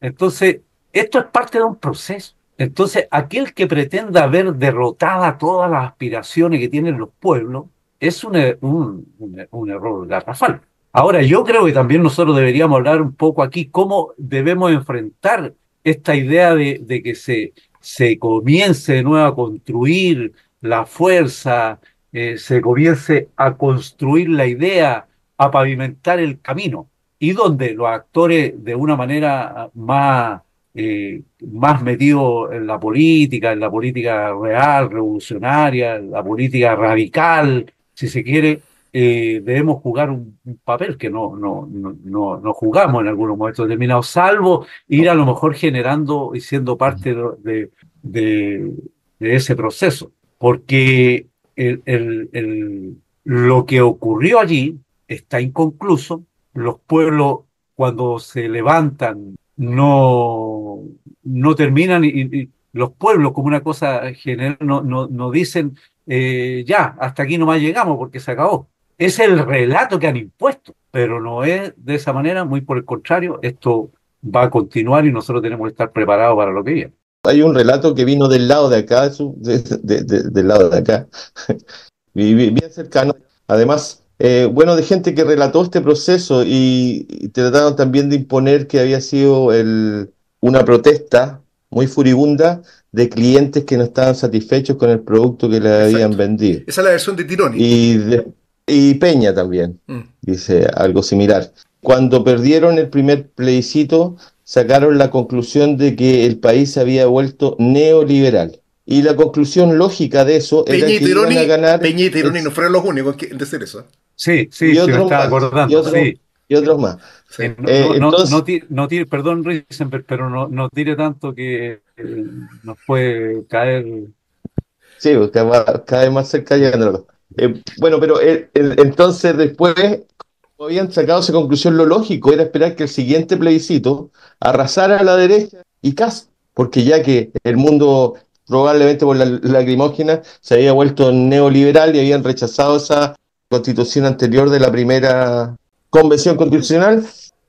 Entonces, esto es parte de un proceso. Entonces, aquel que pretenda haber derrotada todas las aspiraciones que tienen los pueblos es un, e, un, un, un error garrafal. Ahora, yo creo que también nosotros deberíamos hablar un poco aquí cómo debemos enfrentar esta idea de, que se, se comience de nuevo a construir la fuerza, eh, se comience a construir la idea, a pavimentar el camino, y donde los actores de una manera más, eh, más metidos en la política, en la política real, revolucionaria, la política radical, si se quiere, eh, debemos jugar un, papel que no no, no, no, jugamos en algunos momentos determinados, salvo ir a lo mejor generando y siendo parte de, ese proceso. Porque el, lo que ocurrió allí está inconcluso. Los pueblos, cuando se levantan, no, no terminan y, los pueblos, como una cosa general, no, no, dicen eh, ya, hasta aquí nomás llegamos porque se acabó es el relato que han impuesto, pero no es de esa manera, muy por el contrario, esto va a continuar y nosotros tenemos que estar preparados para lo que viene. Hay un relato que vino del lado de acá, del lado de acá, bien cercano. Además, eh, bueno, de gente que relató este proceso y, trataron también de imponer que había sido una protesta muy furibunda de clientes que no estaban satisfechos con el producto que le habían vendido. Esa es la versión de Tironi. Y y Peña también mm. dice algo similar. Cuando perdieron el primer plebiscito, sacaron la conclusión de que el país se había vuelto neoliberal. Y la conclusión lógica de eso es que a ganar. Peña y Tironi no fueron los únicos en decir eso. Sí, sí, y otros más, acordando. sí. Y otros más. no, perdón, Risenberg, pero no, no tire tanto que eh, nos puede caer. Sí, porque cae más cerca llegándolo. Eh, bueno, pero eh, entonces después, habían sacado esa conclusión, lo lógico era esperar que el siguiente plebiscito arrasara a la derecha y casi, porque ya que el mundo probablemente por la lacrimógena se había vuelto neoliberal y habían rechazado esa constitución anterior de la primera convención constitucional,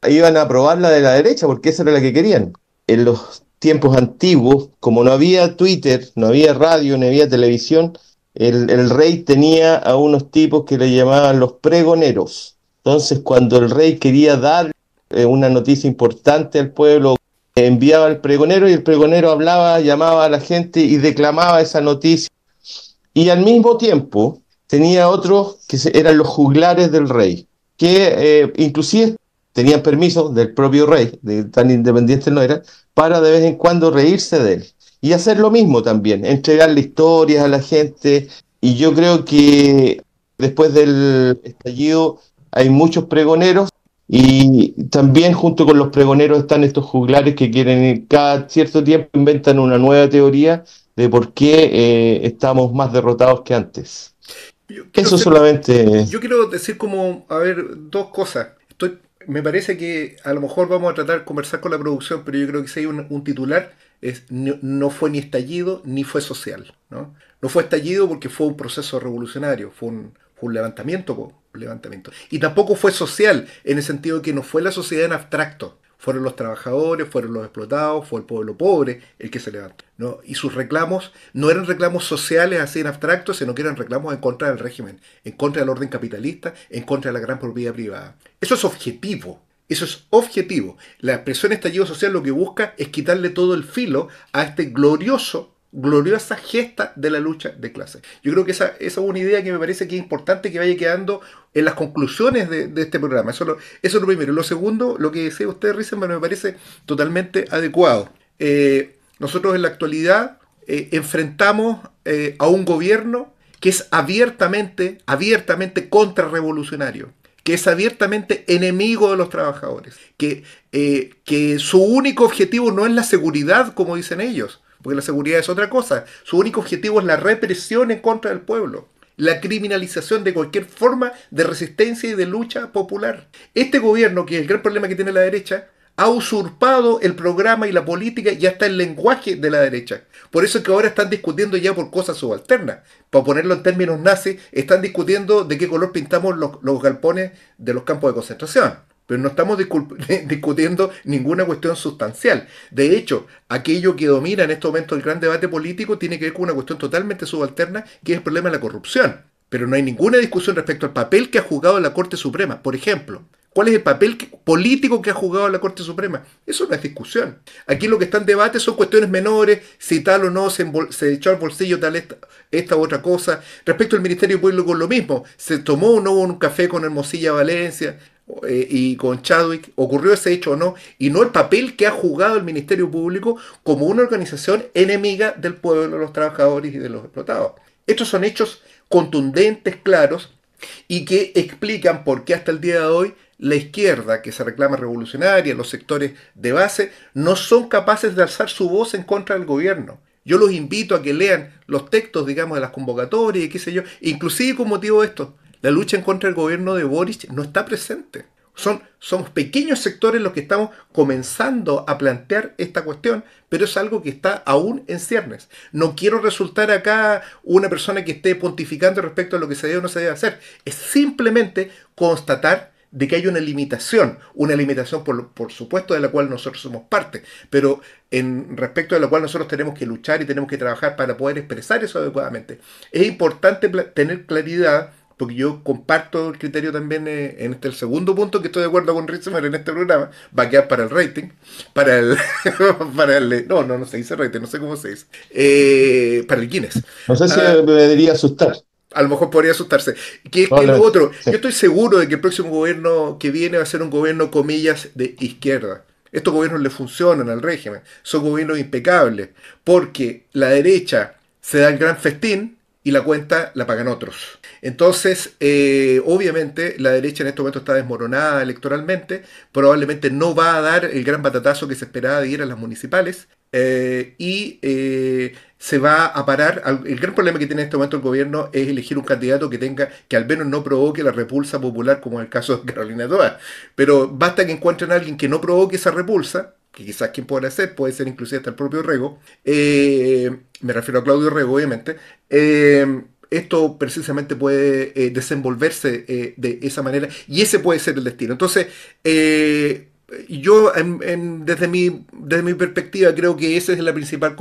iban a aprobar la de la derecha, porque esa era la que querían. En los tiempos antiguos, como no había Twitter, no había radio, no había televisión, el, rey tenía a unos tipos que le llamaban los pregoneros. Entonces, cuando el rey quería dar eh, una noticia importante al pueblo, enviaba al pregonero y el pregonero hablaba, llamaba a la gente y declamaba esa noticia. Y al mismo tiempo tenía otros que eran los juglares del rey, que eh, inclusive tenían permiso del propio rey, de, tan independiente no era, para de vez en cuando reírse de él y hacer lo mismo también, entregarle historias a la gente. Y yo creo que después del estallido hay muchos pregoneros y también junto con los pregoneros están estos juglares que quieren cada cierto tiempo inventan una nueva teoría de por qué eh, estamos más derrotados que antes. Eso solamente. Yo quiero decir como, a ver, dos cosas. me parece que a lo mejor vamos a tratar de conversar con la producción, pero yo creo que si hay un titular no, fue ni estallido ni fue social. ¿no? no fue estallido porque fue un proceso revolucionario, fue un, levantamiento, levantamiento. Y tampoco fue social, en el sentido de que no fue la sociedad en abstracto. Fueron los trabajadores, fueron los explotados, fue el pueblo pobre el que se levantó. Y sus reclamos no eran reclamos sociales así en abstracto, sino que eran reclamos en contra del régimen, en contra del orden capitalista, en contra de la gran propiedad privada. Eso es objetivo. Eso es objetivo. La expresión estallido social lo que busca es quitarle todo el filo a este glorioso gloriosa gesta de la lucha de clases. Yo creo que esa, es una idea que me parece que es importante que vaya quedando en las conclusiones de, este programa. Eso, eso es lo primero. Lo segundo, lo que decía usted, Risenberg, me parece totalmente adecuado. Eh, nosotros en la actualidad eh, enfrentamos eh, a un gobierno que es abiertamente, abiertamente contrarrevolucionario que es abiertamente enemigo de los trabajadores, que, eh, que su único objetivo no es la seguridad, como dicen ellos, porque la seguridad es otra cosa, su único objetivo es la represión en contra del pueblo la criminalización de cualquier forma de resistencia y de lucha popular. Este gobierno, que es el gran problema que tiene la derecha, ha usurpado el programa y la política y hasta el lenguaje de la derecha. Por eso es que ahora están discutiendo ya por cosas subalternas. Para ponerlo en términos nazis, están discutiendo de qué color pintamos los, galpones de los campos de concentración. Pero no estamos discutiendo ninguna cuestión sustancial. De hecho, aquello que domina en este momento el gran debate político tiene que ver con una cuestión totalmente subalterna, que es el problema de la corrupción. Pero no hay ninguna discusión respecto al papel que ha jugado la Corte Suprema, por ejemplo cuál es el papel político que ha jugado la Corte Suprema. Eso no es discusión. Aquí lo que está en debate son cuestiones menores, si tal o no se, se echó al bolsillo tal esta, u otra cosa. Respecto al Ministerio Público, lo mismo. Se tomó o no un café con Hermosilla Valencia eh, y con Chadwick. ¿Ocurrió ese hecho o no? Y no el papel que ha jugado el Ministerio Público como una organización enemiga del pueblo, de los trabajadores y de los explotados. Estos son hechos contundentes, claros, y que explican por qué hasta el día de hoy la izquierda, que se reclama revolucionaria, los sectores de base, no son capaces de alzar su voz en contra del gobierno. Yo los invito a que lean los textos, digamos, de las convocatorias qué sé yo. Inclusive con motivo de esto, la lucha en contra del gobierno de Boric no está presente. Son, somos pequeños sectores los que estamos comenzando a plantear esta cuestión, pero es algo que está aún en ciernes. No quiero resultar acá una persona que esté pontificando respecto a lo que se debe o no se debe hacer. Es simplemente constatar de que hay una limitación, una limitación por, supuesto de la cual nosotros somos parte, pero en respecto a la cual nosotros tenemos que luchar y tenemos que trabajar para poder expresar eso adecuadamente. Es importante tener claridad, porque yo comparto el criterio también eh, en este el segundo punto que estoy de acuerdo con Ritzmer en este programa, va a quedar para el rating, para el, para el no, no, no se dice rating, no sé cómo se dice, eh, para el Guinness. No sé si ah. me debería asustar a lo mejor podría asustarse. Que otro, yo estoy seguro de que el próximo gobierno que viene va a ser un gobierno, comillas, de izquierda. Estos gobiernos le funcionan al régimen, son gobiernos impecables, porque la derecha se da el gran festín y la cuenta la pagan otros. Entonces, eh, obviamente, la derecha en este momento está desmoronada electoralmente, probablemente no va a dar el gran batatazo que se esperaba de ir a las municipales, eh, y eh, se va a parar. El gran problema que tiene en este momento el gobierno es elegir un candidato que tenga, que al menos no provoque la repulsa popular, como en el caso de Carolina Toa. Pero basta que encuentren a alguien que no provoque esa repulsa, que quizás quien podrá ser, puede ser inclusive hasta el propio Rego, eh, me refiero a Claudio Rego, obviamente. Eh, esto precisamente puede eh, desenvolverse de esa manera y ese puede ser el destino. Entonces, yo desde, mi, desde mi perspectiva creo que esa es la principal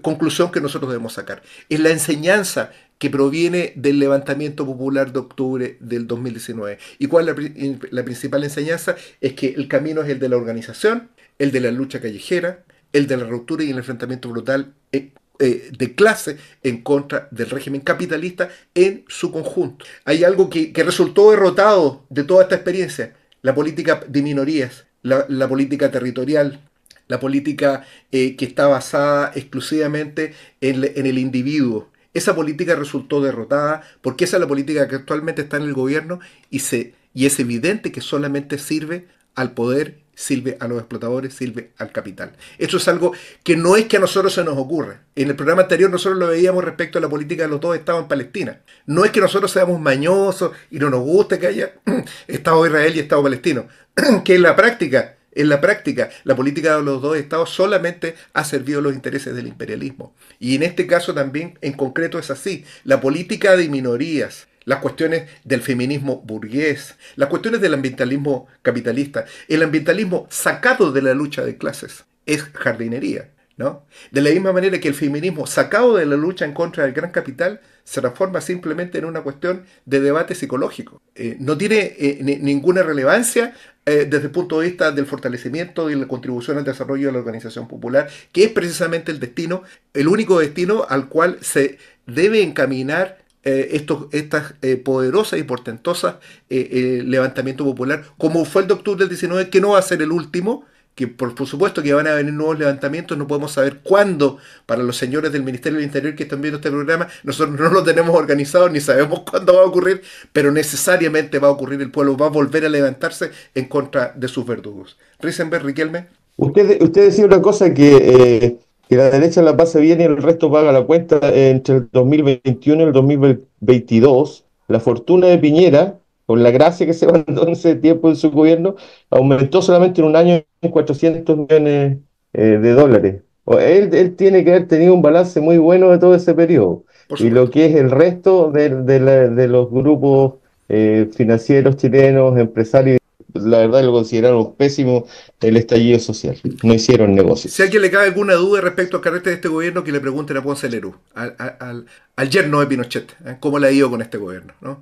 conclusión que nosotros debemos sacar. Es la enseñanza que proviene del levantamiento popular de octubre del 2019. ¿Y cuál es la, principal enseñanza? Es que el camino es el de la organización, el de la lucha callejera, el de la ruptura y el enfrentamiento brutal eh, eh, de clase en contra del régimen capitalista en su conjunto. Hay algo que resultó derrotado de toda esta experiencia, la política de minorías, la, política territorial, la política eh, que está basada exclusivamente en, en, el individuo. Esa política resultó derrotada porque esa es la política que actualmente está en el gobierno y, se, y es evidente que solamente sirve al poder sirve a los explotadores, sirve al capital. Eso es algo que no es que a nosotros se nos ocurra. En el programa anterior nosotros lo veíamos respecto a la política de los dos estados en Palestina. No es que nosotros seamos mañosos y no nos guste que haya Estado de Israel y Estado palestino, que en la práctica en la práctica, la política de los dos estados solamente ha servido los intereses del imperialismo. Y en este caso también, en concreto, es así. La política de minorías, las cuestiones del feminismo burgués, las cuestiones del ambientalismo capitalista, el ambientalismo sacado de la lucha de clases, es jardinería. ¿no? De la misma manera que el feminismo sacado de la lucha en contra del gran capital se transforma simplemente en una cuestión de debate psicológico. Eh, no tiene eh, ninguna relevancia eh, desde el punto de vista del fortalecimiento y la contribución al desarrollo de la organización popular, que es precisamente el destino, el único destino al cual se debe encaminar eh, estos, estas eh, poderosas y portentosas eh, levantamientos popular, como fue el de octubre del 19, que no va a ser el último, que por, supuesto que van a venir nuevos levantamientos, no podemos saber cuándo para los señores del Ministerio del Interior que están viendo este programa, nosotros no lo tenemos organizado ni sabemos cuándo va a ocurrir, pero necesariamente va a ocurrir, el pueblo va a volver a levantarse en contra de sus verdugos. Risenberg, Riquelme. Usted, usted decía una cosa que que la derecha la pase bien y el resto paga la cuenta entre el 2021 y el 2022. La fortuna de Piñera, con la gracia que se mandó en ese tiempo en su gobierno, aumentó solamente en un año en 400 millones eh, de dólares. Él, él, tiene que haber tenido un balance muy bueno de todo ese periodo. Y lo que es el resto de, los grupos eh, financieros chilenos, empresarios la verdad lo consideraron pésimo el estallido social. No hicieron negocios. Si a alguien le cabe alguna duda respecto a carrete de este gobierno, que le pregunte a Ponce Lerú, al, al, al, yerno de Pinochet, ¿eh? cómo le ha ido con este gobierno. ¿no?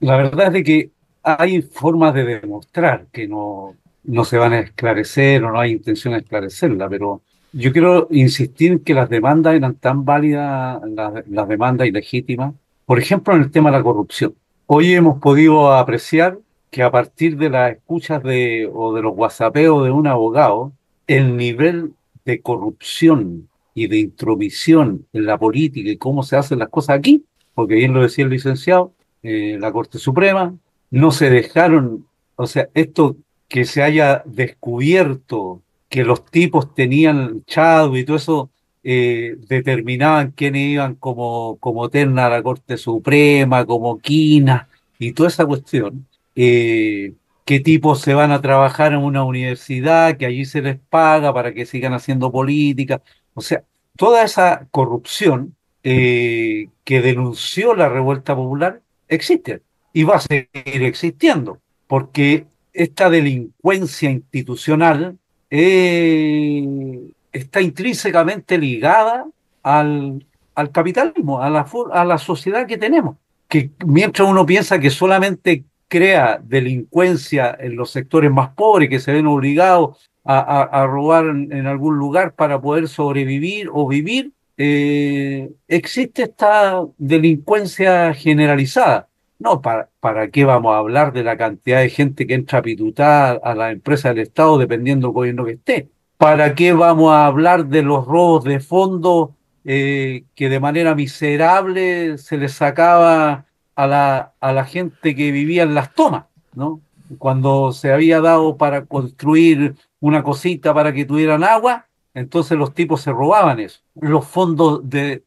La verdad es de que hay formas de demostrar que no, no se van a esclarecer o no hay intención de esclarecerla, pero yo quiero insistir que las demandas eran tan válidas, las demandas ilegítimas. Por ejemplo, en el tema de la corrupción. Hoy hemos podido apreciar que a partir de las escuchas de, o de los guasapeos de un abogado, el nivel de corrupción y de intromisión en la política y cómo se hacen las cosas aquí, porque bien lo decía el licenciado, eh, la Corte Suprema, no se dejaron, o sea, esto que se haya descubierto que los tipos tenían chado y todo eso, eh, determinaban quiénes iban como, como terna a la Corte Suprema, como quina y toda esa cuestión, eh, qué tipos se van a trabajar en una universidad, que allí se les paga para que sigan haciendo política. O sea, toda esa corrupción eh, que denunció la revuelta popular existe y va a seguir existiendo, porque esta delincuencia institucional eh, está intrínsecamente ligada al, al capitalismo, a la, a la sociedad que tenemos. Que mientras uno piensa que solamente crea delincuencia en los sectores más pobres que se ven obligados a, robar en, algún lugar para poder sobrevivir o vivir, eh, existe esta delincuencia generalizada. No, para, ¿para qué vamos a hablar de la cantidad de gente que entra a a la empresa del Estado dependiendo del gobierno que esté? ¿Para qué vamos a hablar de los robos de fondos eh, que de manera miserable se les sacaba a la, gente que vivía en las tomas, ¿no? Cuando se había dado para construir una cosita para que tuvieran agua, entonces los tipos se robaban eso. Los fondos de,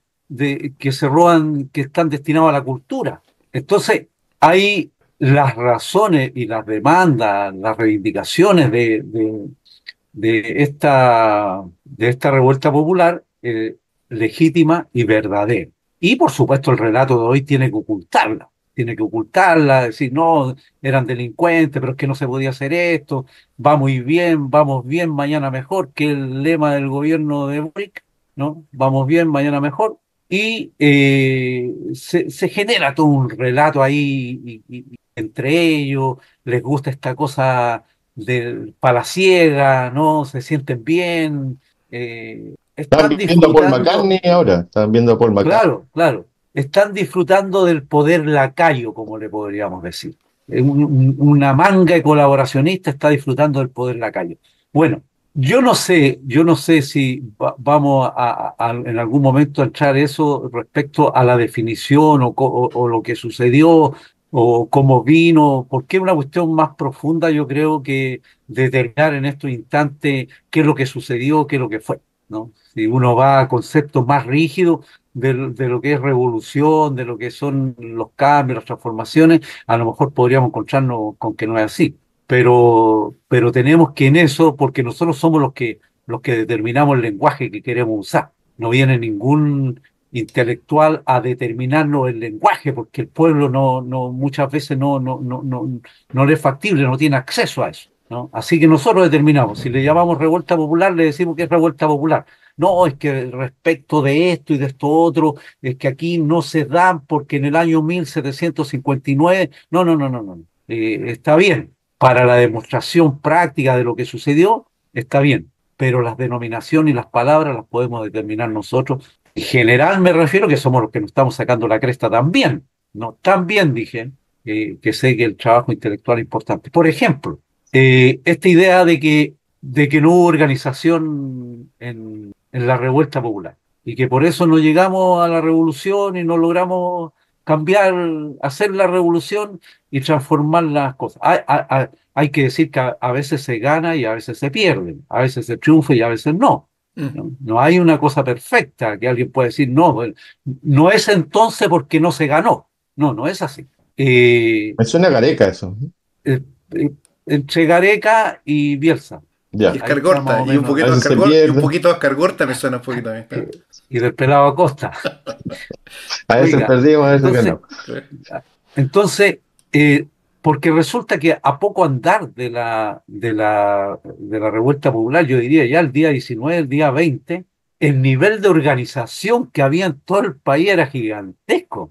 que se roban, que están destinados a la cultura. Entonces, hay las razones y las demandas, las reivindicaciones de, esta, de esta revuelta popular eh, legítima y verdadera. Y por supuesto el relato de hoy tiene que ocultarla, tiene que ocultarla, decir, no, eran delincuentes, pero es que no se podía hacer esto, va muy bien, vamos bien, mañana mejor, que el lema del gobierno de Boric, ¿no? Vamos bien, mañana mejor. Y eh, se, genera todo un relato ahí entre ellos, les gusta esta cosa del palaciega, ¿no? Se sienten bien, eh, están, viendo a Paul McCartney ahora, están viendo a Paul Claro, claro. Están disfrutando del poder lacayo, como le podríamos decir. una manga de colaboracionista está disfrutando del poder lacayo. Bueno, yo no sé, yo no sé si vamos a, en algún momento a entrar eso respecto a la definición o, lo que sucedió o cómo vino, porque es una cuestión más profunda, yo creo, que determinar en estos instantes qué es lo que sucedió, qué es lo que fue, ¿no? si uno va a conceptos más rígidos de, lo que es revolución, de lo que son los cambios, las transformaciones, a lo mejor podríamos encontrarnos con que no es así. Pero, pero tenemos que en eso, porque nosotros somos los que, los que determinamos el lenguaje que queremos usar. No viene ningún intelectual a determinarnos el lenguaje, porque el pueblo no, no muchas veces no, no, no, le es factible, no tiene acceso a eso. ¿no? Así que nosotros determinamos, si le llamamos revuelta popular, le decimos que es revuelta popular no, es que respecto de esto y de esto otro, es que aquí no se dan porque en el año 1759, no, no, no, no, no, eh, está bien, para la demostración práctica de lo que sucedió, está bien, pero las denominaciones y las palabras las podemos determinar nosotros. En general me refiero que somos los que nos estamos sacando la cresta también, ¿no? También dije eh, que sé que el trabajo intelectual es importante. Por ejemplo, eh, esta idea de que, de que no hubo organización en, en la revuelta popular y que por eso no llegamos a la revolución y no logramos cambiar, hacer la revolución y transformar las cosas. Hay, hay, hay que decir que a, veces se gana y a veces se pierde, a veces se triunfa y a veces no. Mm. No, hay una cosa perfecta que alguien pueda decir, no, no es entonces porque no se ganó. No, no es así. Eh, Me suena Gareca eso. Eh, eh, entre Gareca y Bielsa. Y un poquito, de y un me suena un poquito a mí. Y del pelado costa a veces perdimos, a veces entonces, Entonces, eh, porque resulta que a poco andar de la, de, la, de la revuelta popular, yo diría ya el día 19, el día 20, el nivel de organización que había en todo el país era gigantesco.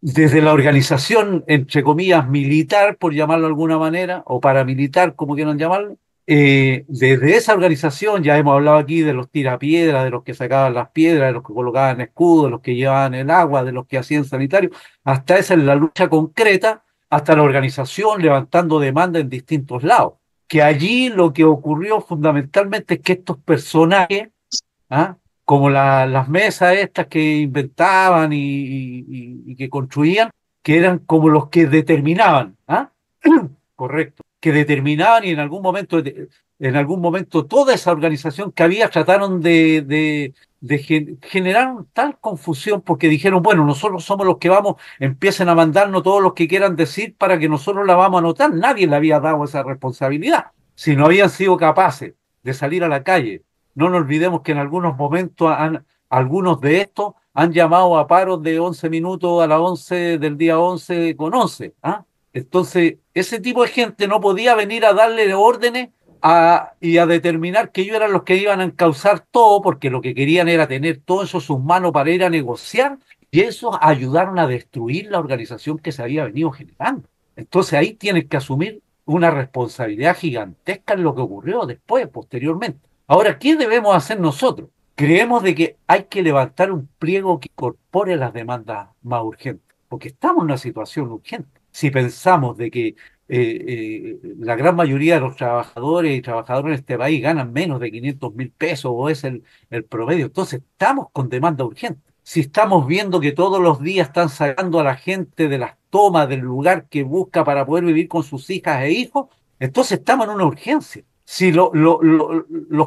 Desde la organización, entre comillas, militar, por llamarlo de alguna manera, o paramilitar, como quieran llamarlo, eh, desde esa organización, ya hemos hablado aquí de los tirapiedras, de los que sacaban las piedras, de los que colocaban escudos, de los que llevaban el agua, de los que hacían sanitario, hasta esa es la lucha concreta, hasta la organización levantando demanda en distintos lados. Que allí lo que ocurrió fundamentalmente es que estos personajes, ¿ah? como las mesas estas que inventaban y, y, que construían, que eran como los que determinaban. ¿ah? Correcto que determinaban y en algún momento, en algún momento toda esa organización que había trataron de, generar tal confusión porque dijeron, bueno, nosotros somos los que vamos, empiecen a mandarnos todos los que quieran decir para que nosotros la vamos a anotar. Nadie le había dado esa responsabilidad. Si no habían sido capaces de salir a la calle, no nos olvidemos que en algunos momentos algunos de estos han llamado a paros de 11 minutos a las 11 del día 11 con 11. ¿ah? Entonces, ese tipo de gente no podía venir a darle órdenes y a determinar que ellos eran los que iban a encauzar todo, porque lo que querían era tener todo eso en sus manos para ir a negociar, y eso ayudaron a destruir la organización que se había venido generando. Entonces ahí tienen que asumir una responsabilidad gigantesca en lo que ocurrió después, posteriormente. Ahora, ¿qué debemos hacer nosotros? Creemos de que hay que levantar un pliego que incorpore las demandas más urgentes, porque estamos en una situación urgente si pensamos de que eh, eh, la gran mayoría de los trabajadores y trabajadoras en este país ganan menos de 500 mil pesos o es el, el promedio. Entonces, estamos con demanda urgente. Si estamos viendo que todos los días están sacando a la gente de las tomas del lugar que busca para poder vivir con sus hijas e hijos, entonces estamos en una urgencia si los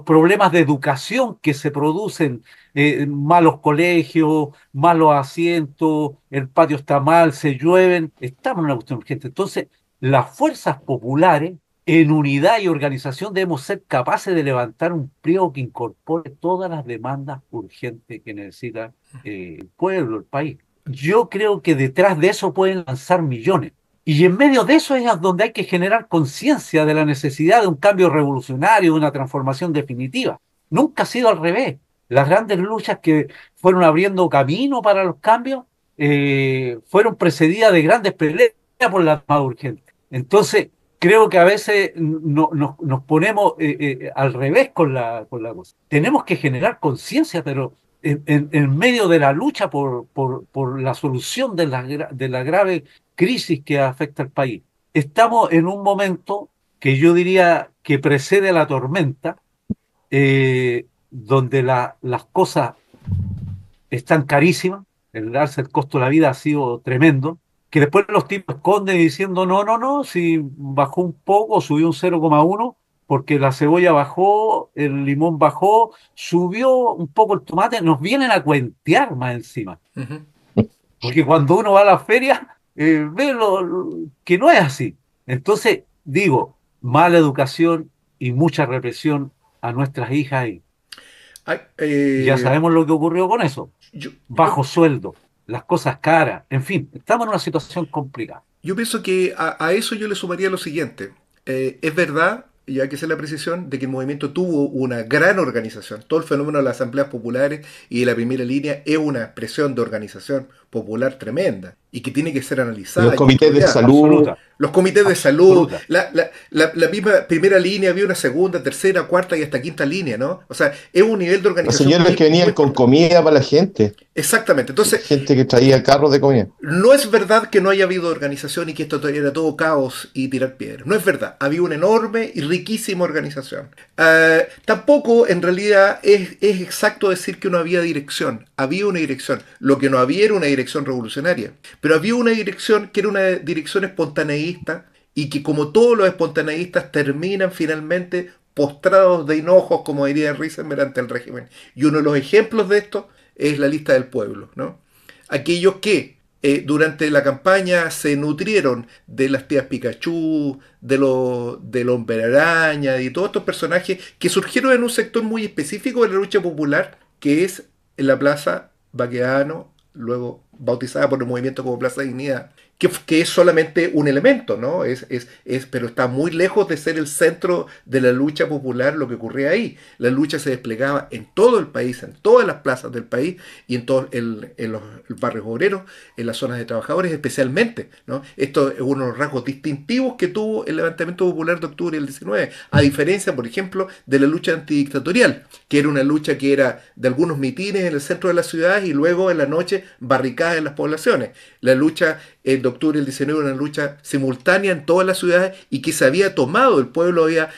problemas de educación que se producen, eh, malos colegios, malos asientos, el patio está mal, se llueven, estamos en una cuestión urgente. Entonces, las fuerzas populares, en unidad y organización, debemos ser capaces de levantar un pliego que incorpore todas las demandas urgentes que necesita eh, el pueblo, el país. Yo creo que detrás de eso pueden lanzar millones. Y en medio de eso es donde hay que generar conciencia de la necesidad de un cambio revolucionario, de una transformación definitiva. Nunca ha sido al revés. Las grandes luchas que fueron abriendo camino para los cambios eh, fueron precedidas de grandes peleas por las más urgentes Entonces, creo que a veces nos ponemos eh, eh, al revés con la, la cosa. Tenemos que generar conciencia, pero en, medio de la lucha por, por, la solución de las de la grave crisis que afecta al país. Estamos en un momento que yo diría que precede a la tormenta, eh, donde las cosas están carísimas, el darse el costo de la vida ha sido tremendo, que después los tipos esconden diciendo, no, no, no, si bajó un poco, subió un 0,1, porque la cebolla bajó, el limón bajó, subió un poco el tomate, nos vienen a cuentear más encima. Porque cuando uno va a la feria, eh, que no es así. Entonces, digo, mala educación y mucha represión a nuestras hijas y eh, ya sabemos lo que ocurrió con eso. Bajo sueldo, las cosas caras, en fin, estamos en una situación complicada. Yo pienso que a, eso yo le sumaría lo siguiente. Eh, es verdad y hay que hacer la precisión de que el movimiento tuvo una gran organización. Todo el fenómeno de las asambleas populares y de la primera línea es una expresión de organización popular tremenda y que tiene que ser analizada. Los comités de salud. Los comités de salud. La, la, misma primera línea, había una segunda, tercera, cuarta y hasta quinta línea, ¿no? O sea, es un nivel de organización. Los señores que venían con comida para la gente. Exactamente. Entonces. Gente que traía carros de comida. No es verdad que no haya habido organización y que esto era todo caos y tirar piedras. No es verdad. Había una enorme y riquísima organización. Eh, tampoco, en realidad, es, exacto decir que no había dirección. Había una dirección. Lo que no había era una dirección revolucionaria. Pero había una dirección que era una dirección espontaneísta y que, como todos los espontaneístas, terminan finalmente postrados de hinojos, como diría risa ante el régimen. Y uno de los ejemplos de esto es la lista del pueblo. ¿no? Aquellos que eh, durante la campaña se nutrieron de las tías Pikachu, de los del hombre araña y todos estos personajes que surgieron en un sector muy específico de la lucha popular, que es en la plaza Baqueano, luego bautizada por el movimiento como Plaza Dignidad, que, que, es solamente un elemento, ¿no? Es, es, es, pero está muy lejos de ser el centro de la lucha popular lo que ocurría ahí. La lucha se desplegaba en todo el país, en todas las plazas del país y en todos en los barrios obreros, en las zonas de trabajadores especialmente, ¿no? Esto es uno de los rasgos distintivos que tuvo el levantamiento popular de octubre del 19, a diferencia, por ejemplo, de la lucha antidictatorial, que era una lucha que era de algunos mitines en el centro de las ciudades y luego en la noche barricadas de las poblaciones. La lucha el de octubre y el 19 era una lucha simultánea en todas las ciudades y que se había tomado, el pueblo había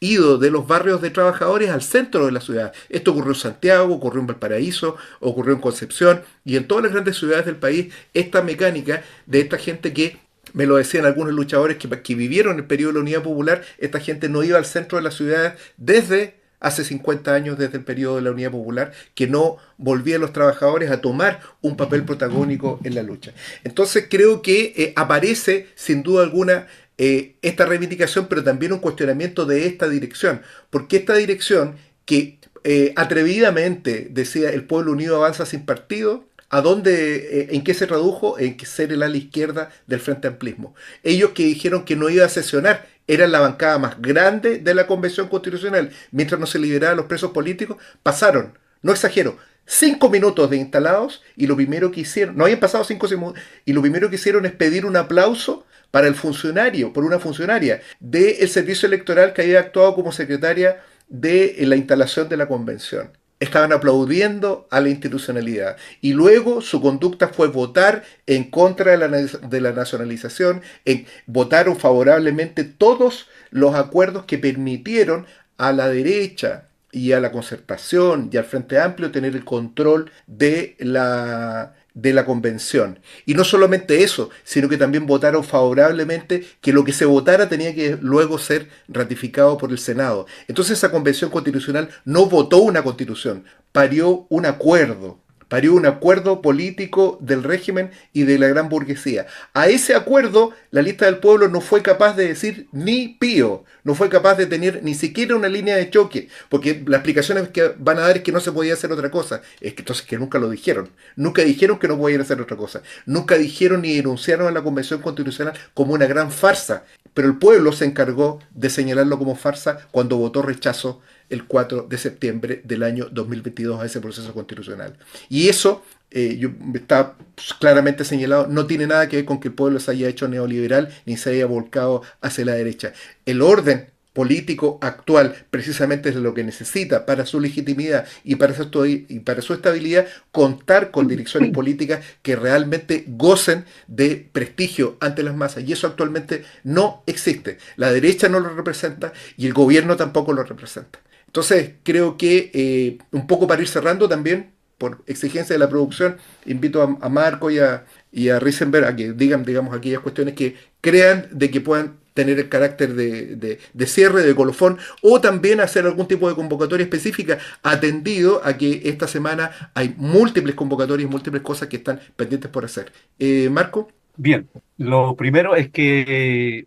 ido de los barrios de trabajadores al centro de la ciudad. Esto ocurrió en Santiago, ocurrió en Valparaíso, ocurrió en Concepción y en todas las grandes ciudades del país esta mecánica de esta gente que me lo decían algunos luchadores que, que vivieron el periodo de la Unidad Popular, esta gente no iba al centro de la ciudad desde hace 50 años desde el periodo de la Unidad Popular, que no volvía los trabajadores a tomar un papel protagónico en la lucha. Entonces creo que eh, aparece sin duda alguna eh, esta reivindicación, pero también un cuestionamiento de esta dirección, porque esta dirección que eh, atrevidamente decía el pueblo unido avanza sin partido, ¿A dónde, en qué se tradujo? En ser el ala izquierda del Frente Amplismo. Ellos que dijeron que no iba a sesionar era la bancada más grande de la Convención Constitucional. Mientras no se liberaban los presos políticos, pasaron, no exagero, cinco minutos de instalados y lo primero que hicieron, no habían pasado cinco segundos, y lo primero que hicieron es pedir un aplauso para el funcionario, por una funcionaria del servicio electoral que había actuado como secretaria de la instalación de la convención estaban aplaudiendo a la institucionalidad. Y luego su conducta fue votar en contra de la, nacionalización, en, votaron favorablemente todos los acuerdos que permitieron a la derecha y a la concertación y al Frente Amplio tener el control de la de la convención. Y no solamente eso, sino que también votaron favorablemente que lo que se votara tenía que luego ser ratificado por el Senado. Entonces esa convención constitucional no votó una constitución, parió un acuerdo parió un acuerdo político del régimen y de la gran burguesía. A ese acuerdo la lista del pueblo no fue capaz de decir ni pío, no fue capaz de tener ni siquiera una línea de choque, porque las explicaciones que van a dar es que no se podía hacer otra cosa, entonces que nunca lo dijeron, nunca dijeron que no a hacer otra cosa, nunca dijeron ni denunciaron a la Convención Constitucional como una gran farsa, pero el pueblo se encargó de señalarlo como farsa cuando votó rechazo el 4 de septiembre del año 2022 a ese proceso constitucional. Y eso eh, está pues, claramente señalado, no tiene nada que ver con que el pueblo se haya hecho neoliberal ni se haya volcado hacia la derecha. El orden político actual precisamente es lo que necesita para su legitimidad y para su, y para su estabilidad contar con direcciones políticas que realmente gocen de prestigio ante las masas y eso actualmente no existe. La derecha no lo representa y el gobierno tampoco lo representa. Entonces, creo que eh, un poco para ir cerrando también, por exigencia de la producción, invito a, Marco y a, y a Risenberg a que digan, digamos, aquellas cuestiones que crean de que puedan tener el carácter de, cierre, de colofón, o también hacer algún tipo de convocatoria específica, atendido a que esta semana hay múltiples convocatorias, múltiples cosas que están pendientes por hacer. Eh, Marco. Bien, lo primero es que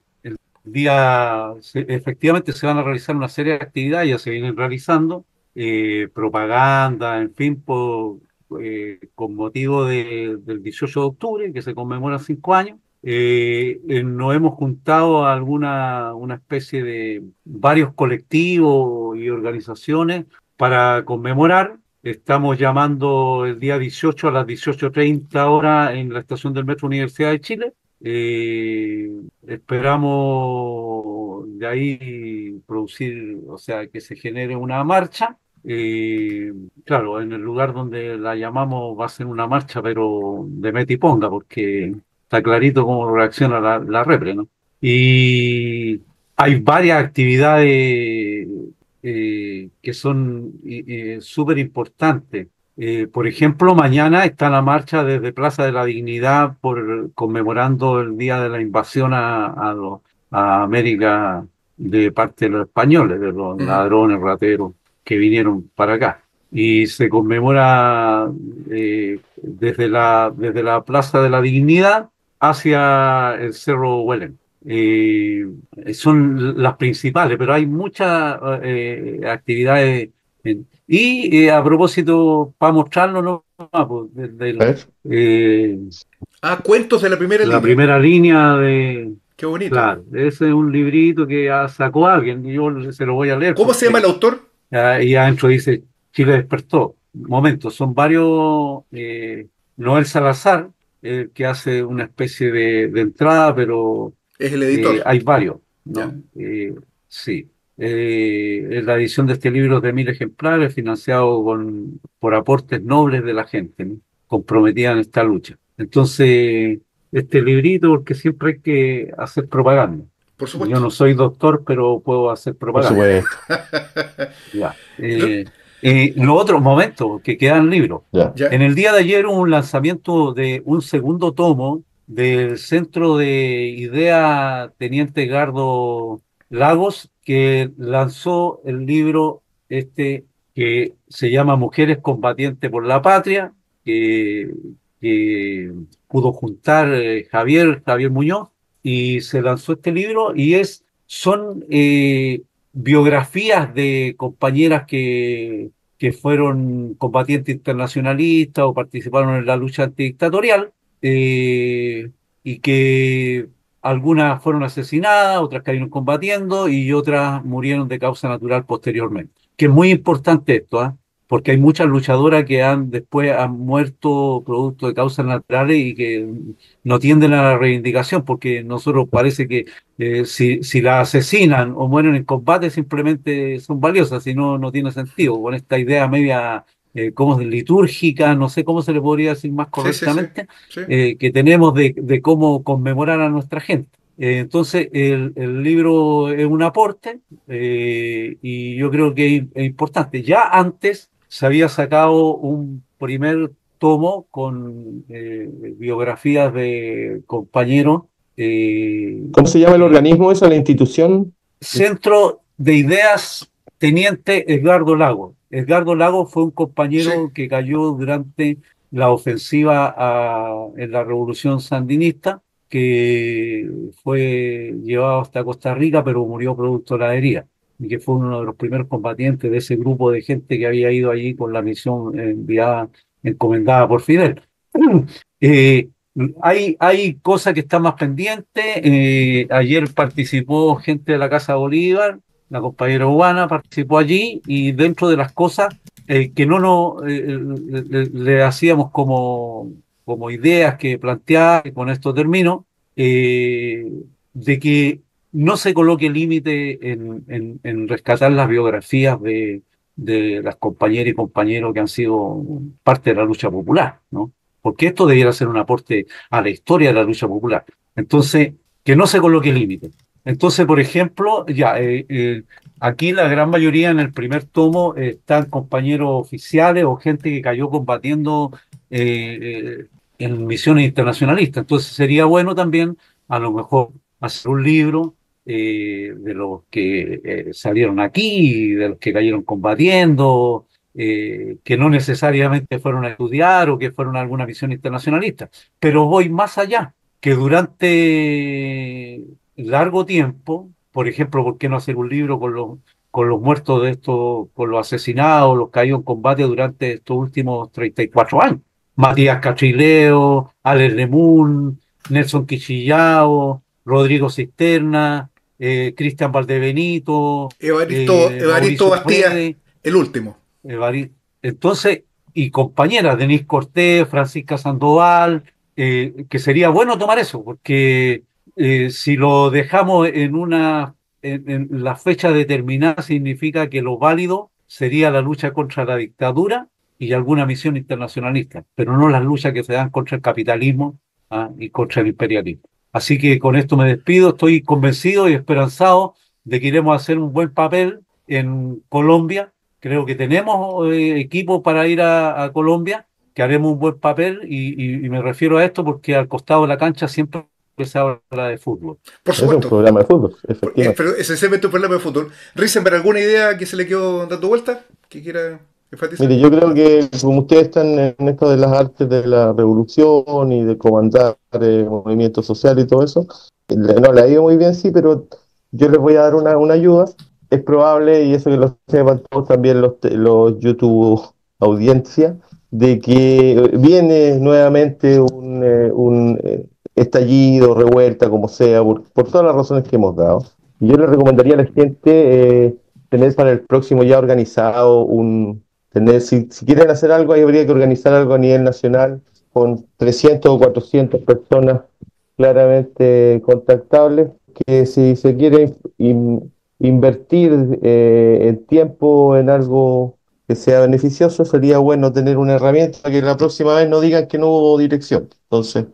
día, efectivamente se van a realizar una serie de actividades, ya se vienen realizando, eh, propaganda, en fin, por, eh, con motivo del 18 de octubre, que se conmemora cinco años. Eh, eh, nos hemos juntado a alguna una especie de varios colectivos y organizaciones para conmemorar. Estamos llamando el día 18 a las 18.30 horas en la estación del Metro Universidad de Chile eh, esperamos de ahí producir, o sea, que se genere una marcha. Eh, claro, en el lugar donde la llamamos va a ser una marcha, pero de meta y ponga, porque está clarito cómo reacciona la, la repre, ¿no? Y hay varias actividades eh, que son súper importantes. Eh, por ejemplo, mañana está la marcha desde Plaza de la Dignidad por conmemorando el día de la invasión a, a, América de parte de los españoles, de los ladrones, rateros que vinieron para acá. Y se conmemora eh, desde, la, desde la Plaza de la Dignidad hacia el Cerro Huelen. Eh, son las principales, pero hay muchas actividades en, y eh, a propósito, para mostrarlo, ¿no? Eh, ah, cuentos de la primera línea. La primera línea de. Qué bonito. Claro, ese es un librito que sacó alguien, yo se lo voy a leer. ¿Cómo se llama el autor? Y adentro dice: Chile despertó. Momento, son varios. Eh, Noel Salazar, que hace una especie de, entrada, pero. Es el editor. Eh, hay varios, ¿no? sí. Eh, la edición de este libro de mil ejemplares, financiado con, por aportes nobles de la gente, comprometida en esta lucha. Entonces, este librito, porque siempre hay que hacer propaganda. Por supuesto. Yo no soy doctor, pero puedo hacer propaganda. Por supuesto. ya. Eh, eh los otros momentos que quedan libros. En el día de ayer hubo un lanzamiento de un segundo tomo del Centro de Idea Teniente Gardo Lagos que lanzó el libro este que se llama Mujeres Combatientes por la Patria, que, pudo juntar eh, Javier, Javier Muñoz, y se lanzó este libro y es, son eh, biografías de compañeras que, que fueron combatientes internacionalistas o participaron en la lucha antidictatorial eh, y que algunas fueron asesinadas, otras cayeron combatiendo y otras murieron de causa natural posteriormente. Que es muy importante esto, ¿ah? porque hay muchas luchadoras que han después han muerto producto de causas naturales y que no tienden a la reivindicación, porque nosotros parece que eh, si, si la asesinan o mueren en combate simplemente son valiosas, y no, no tiene sentido, con esta idea media eh, como litúrgica, no sé cómo se le podría decir más correctamente, eh, que tenemos de, cómo conmemorar a nuestra gente. Eh, entonces, el, libro es un aporte y yo creo que es importante. Ya antes se había sacado un primer tomo con biografías de compañeros. ¿Cómo se llama el organismo eso, la institución? Centro de Ideas Teniente Eduardo Lago. Edgardo Lago fue un compañero que cayó durante la ofensiva ah, en la revolución sandinista, que fue llevado hasta Costa Rica, pero murió producto de la herida, y que fue uno de los primeros combatientes de ese grupo de gente que había ido allí con la misión eh, enviada, encomendada por Fidel. Eh, hay, hay cosas que están más pendientes. Eh, ayer participó gente de la Casa Bolívar, la compañera Urbana participó allí y dentro de las cosas eh, que no eh, le, hacíamos como, como ideas que planteaba, con esto termino, eh, de que no se coloque límite en, rescatar las biografías de, de, las compañeras y compañeros que han sido parte de la lucha popular, ¿no? Porque esto debiera ser un aporte a la historia de la lucha popular. Entonces, que no se coloque límite. Entonces, por ejemplo, ya, eh, eh, aquí la gran mayoría en el primer tomo eh, están compañeros oficiales o gente que cayó combatiendo en misiones internacionalistas. Entonces, sería bueno también, a lo mejor, hacer un libro de los que salieron aquí, de los que cayeron combatiendo, que no necesariamente fueron a estudiar o que fueron a alguna misión internacionalista. Pero voy más allá, que durante largo tiempo, por ejemplo, ¿por qué no hacer un libro con los, con los muertos de estos, con los asesinados, los caídos en combate durante estos últimos 34 años? Matías Cachileo, Alex Lemun, Nelson Quichillao, Rodrigo Cisterna, eh, Cristian Valdebenito, Evaristo, eh, Bastía, el último. Entonces, y compañeras, Denise Cortés, Francisca Sandoval, eh, que sería bueno tomar eso, porque eh, si lo dejamos en una en, la fecha determinada, significa que lo válido sería la lucha contra la dictadura y alguna misión internacionalista, pero no las luchas que se dan contra el capitalismo ¿ah? y contra el imperialismo. Así que con esto me despido, estoy convencido y esperanzado de que iremos a hacer un buen papel en Colombia. Creo que tenemos eh, equipo para ir a, Colombia, que haremos un buen papel y me refiero a esto porque al costado de la cancha siempre que se habla de fútbol. Por supuesto. Es un programa de fútbol, eh, efectivamente. esencialmente un programa de fútbol. Risenberg, ¿alguna idea que se le quedó dando vuelta? ¿Que quiera enfatizar? Mire, yo creo que como ustedes están en esto de las artes de la revolución y de comandar eh, movimientos movimiento social y todo eso, no le ha ido muy bien, sí, pero yo les voy a dar una, una ayuda. Es probable, y eso que lo sepan todos también los, los YouTube audiencia, de que viene nuevamente un, eh, un estallido, revuelta, como sea, por, todas las razones que hemos dado. Yo le recomendaría a la gente eh, tener para el próximo ya organizado un... Tener, si, quieren hacer algo, ahí habría que organizar algo a nivel nacional con 300 o 400 personas claramente contactables, que si se quiere invertir eh, tiempo en algo que sea beneficioso, sería bueno tener una herramienta que la próxima vez no digan que no hubo dirección. Entonces,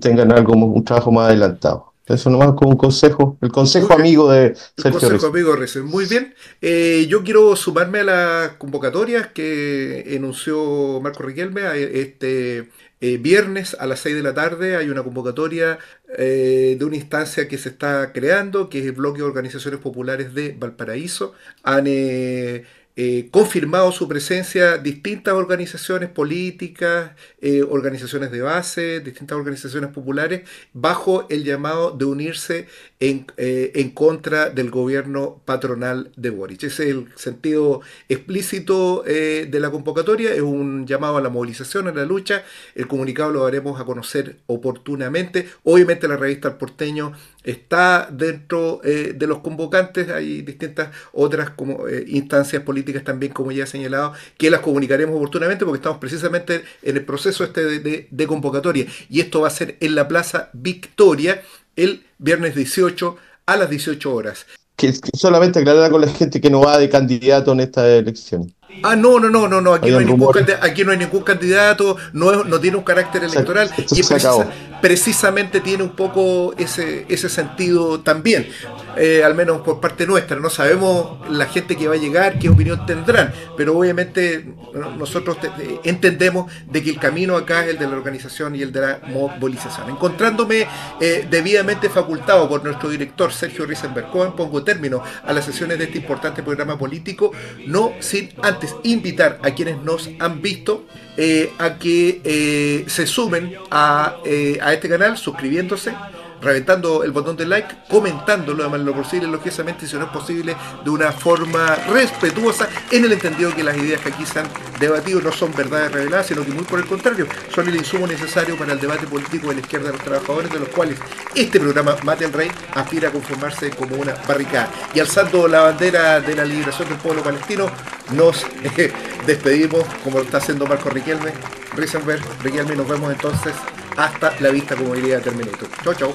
tengan algo, un trabajo más adelantado. Eso nomás como un consejo, el consejo amigo de Sergio El consejo amigo Muy bien. Eh, yo quiero sumarme a las convocatorias que enunció Marco Riquelme eh, este eh, viernes a las 6 de la tarde. Hay una convocatoria de una instancia que se está creando, que es el Bloque de Organizaciones Populares de Valparaíso. ANE... Eh, confirmado su presencia distintas organizaciones políticas, eh, organizaciones de base, distintas organizaciones populares, bajo el llamado de unirse en, eh, contra del gobierno patronal de Boric. Ese es el sentido explícito de la convocatoria, es un llamado a la movilización, a la lucha. El comunicado lo daremos a conocer oportunamente. Obviamente la revista El Porteño está dentro de los convocantes, hay distintas otras como, instancias políticas también, como ya ha señalado, que las comunicaremos oportunamente porque estamos precisamente en el proceso este de, convocatoria. Y esto va a ser en la Plaza Victoria el viernes 18 a las 18 horas. Que solamente aclarar con la gente que no va de candidato en esta elección. Ah, no, no, no, no, no. Aquí, no hay, ningún, candidato, no, no tiene un carácter electoral. y precisamente tiene un poco ese, ese sentido también. Eh, al menos por parte nuestra. No sabemos la gente que va a llegar, qué opinión tendrán, pero obviamente nosotros entendemos de que el camino acá es el de la organización y el de la movilización. Encontrándome eh, debidamente facultado por nuestro director Sergio Risenberg Cohen, pongo término a las sesiones de este importante programa político, no sin antes invitar a quienes nos han visto eh, a que se sumen a, a este canal suscribiéndose reventando el botón de like, comentándolo manera lo posible, y si no es posible, de una forma respetuosa, en el entendido que las ideas que aquí se han debatido no son verdades reveladas, sino que muy por el contrario, son el insumo necesario para el debate político de la izquierda de los trabajadores, de los cuales este programa Mate el Rey aspira a conformarse como una barricada. Y alzando la bandera de la liberación del pueblo palestino, nos eh, despedimos, como lo está haciendo Marco Riquelme, Risenberg, Riquelme, nos vemos entonces hasta la vista, como diría Terminito, Chau, chau.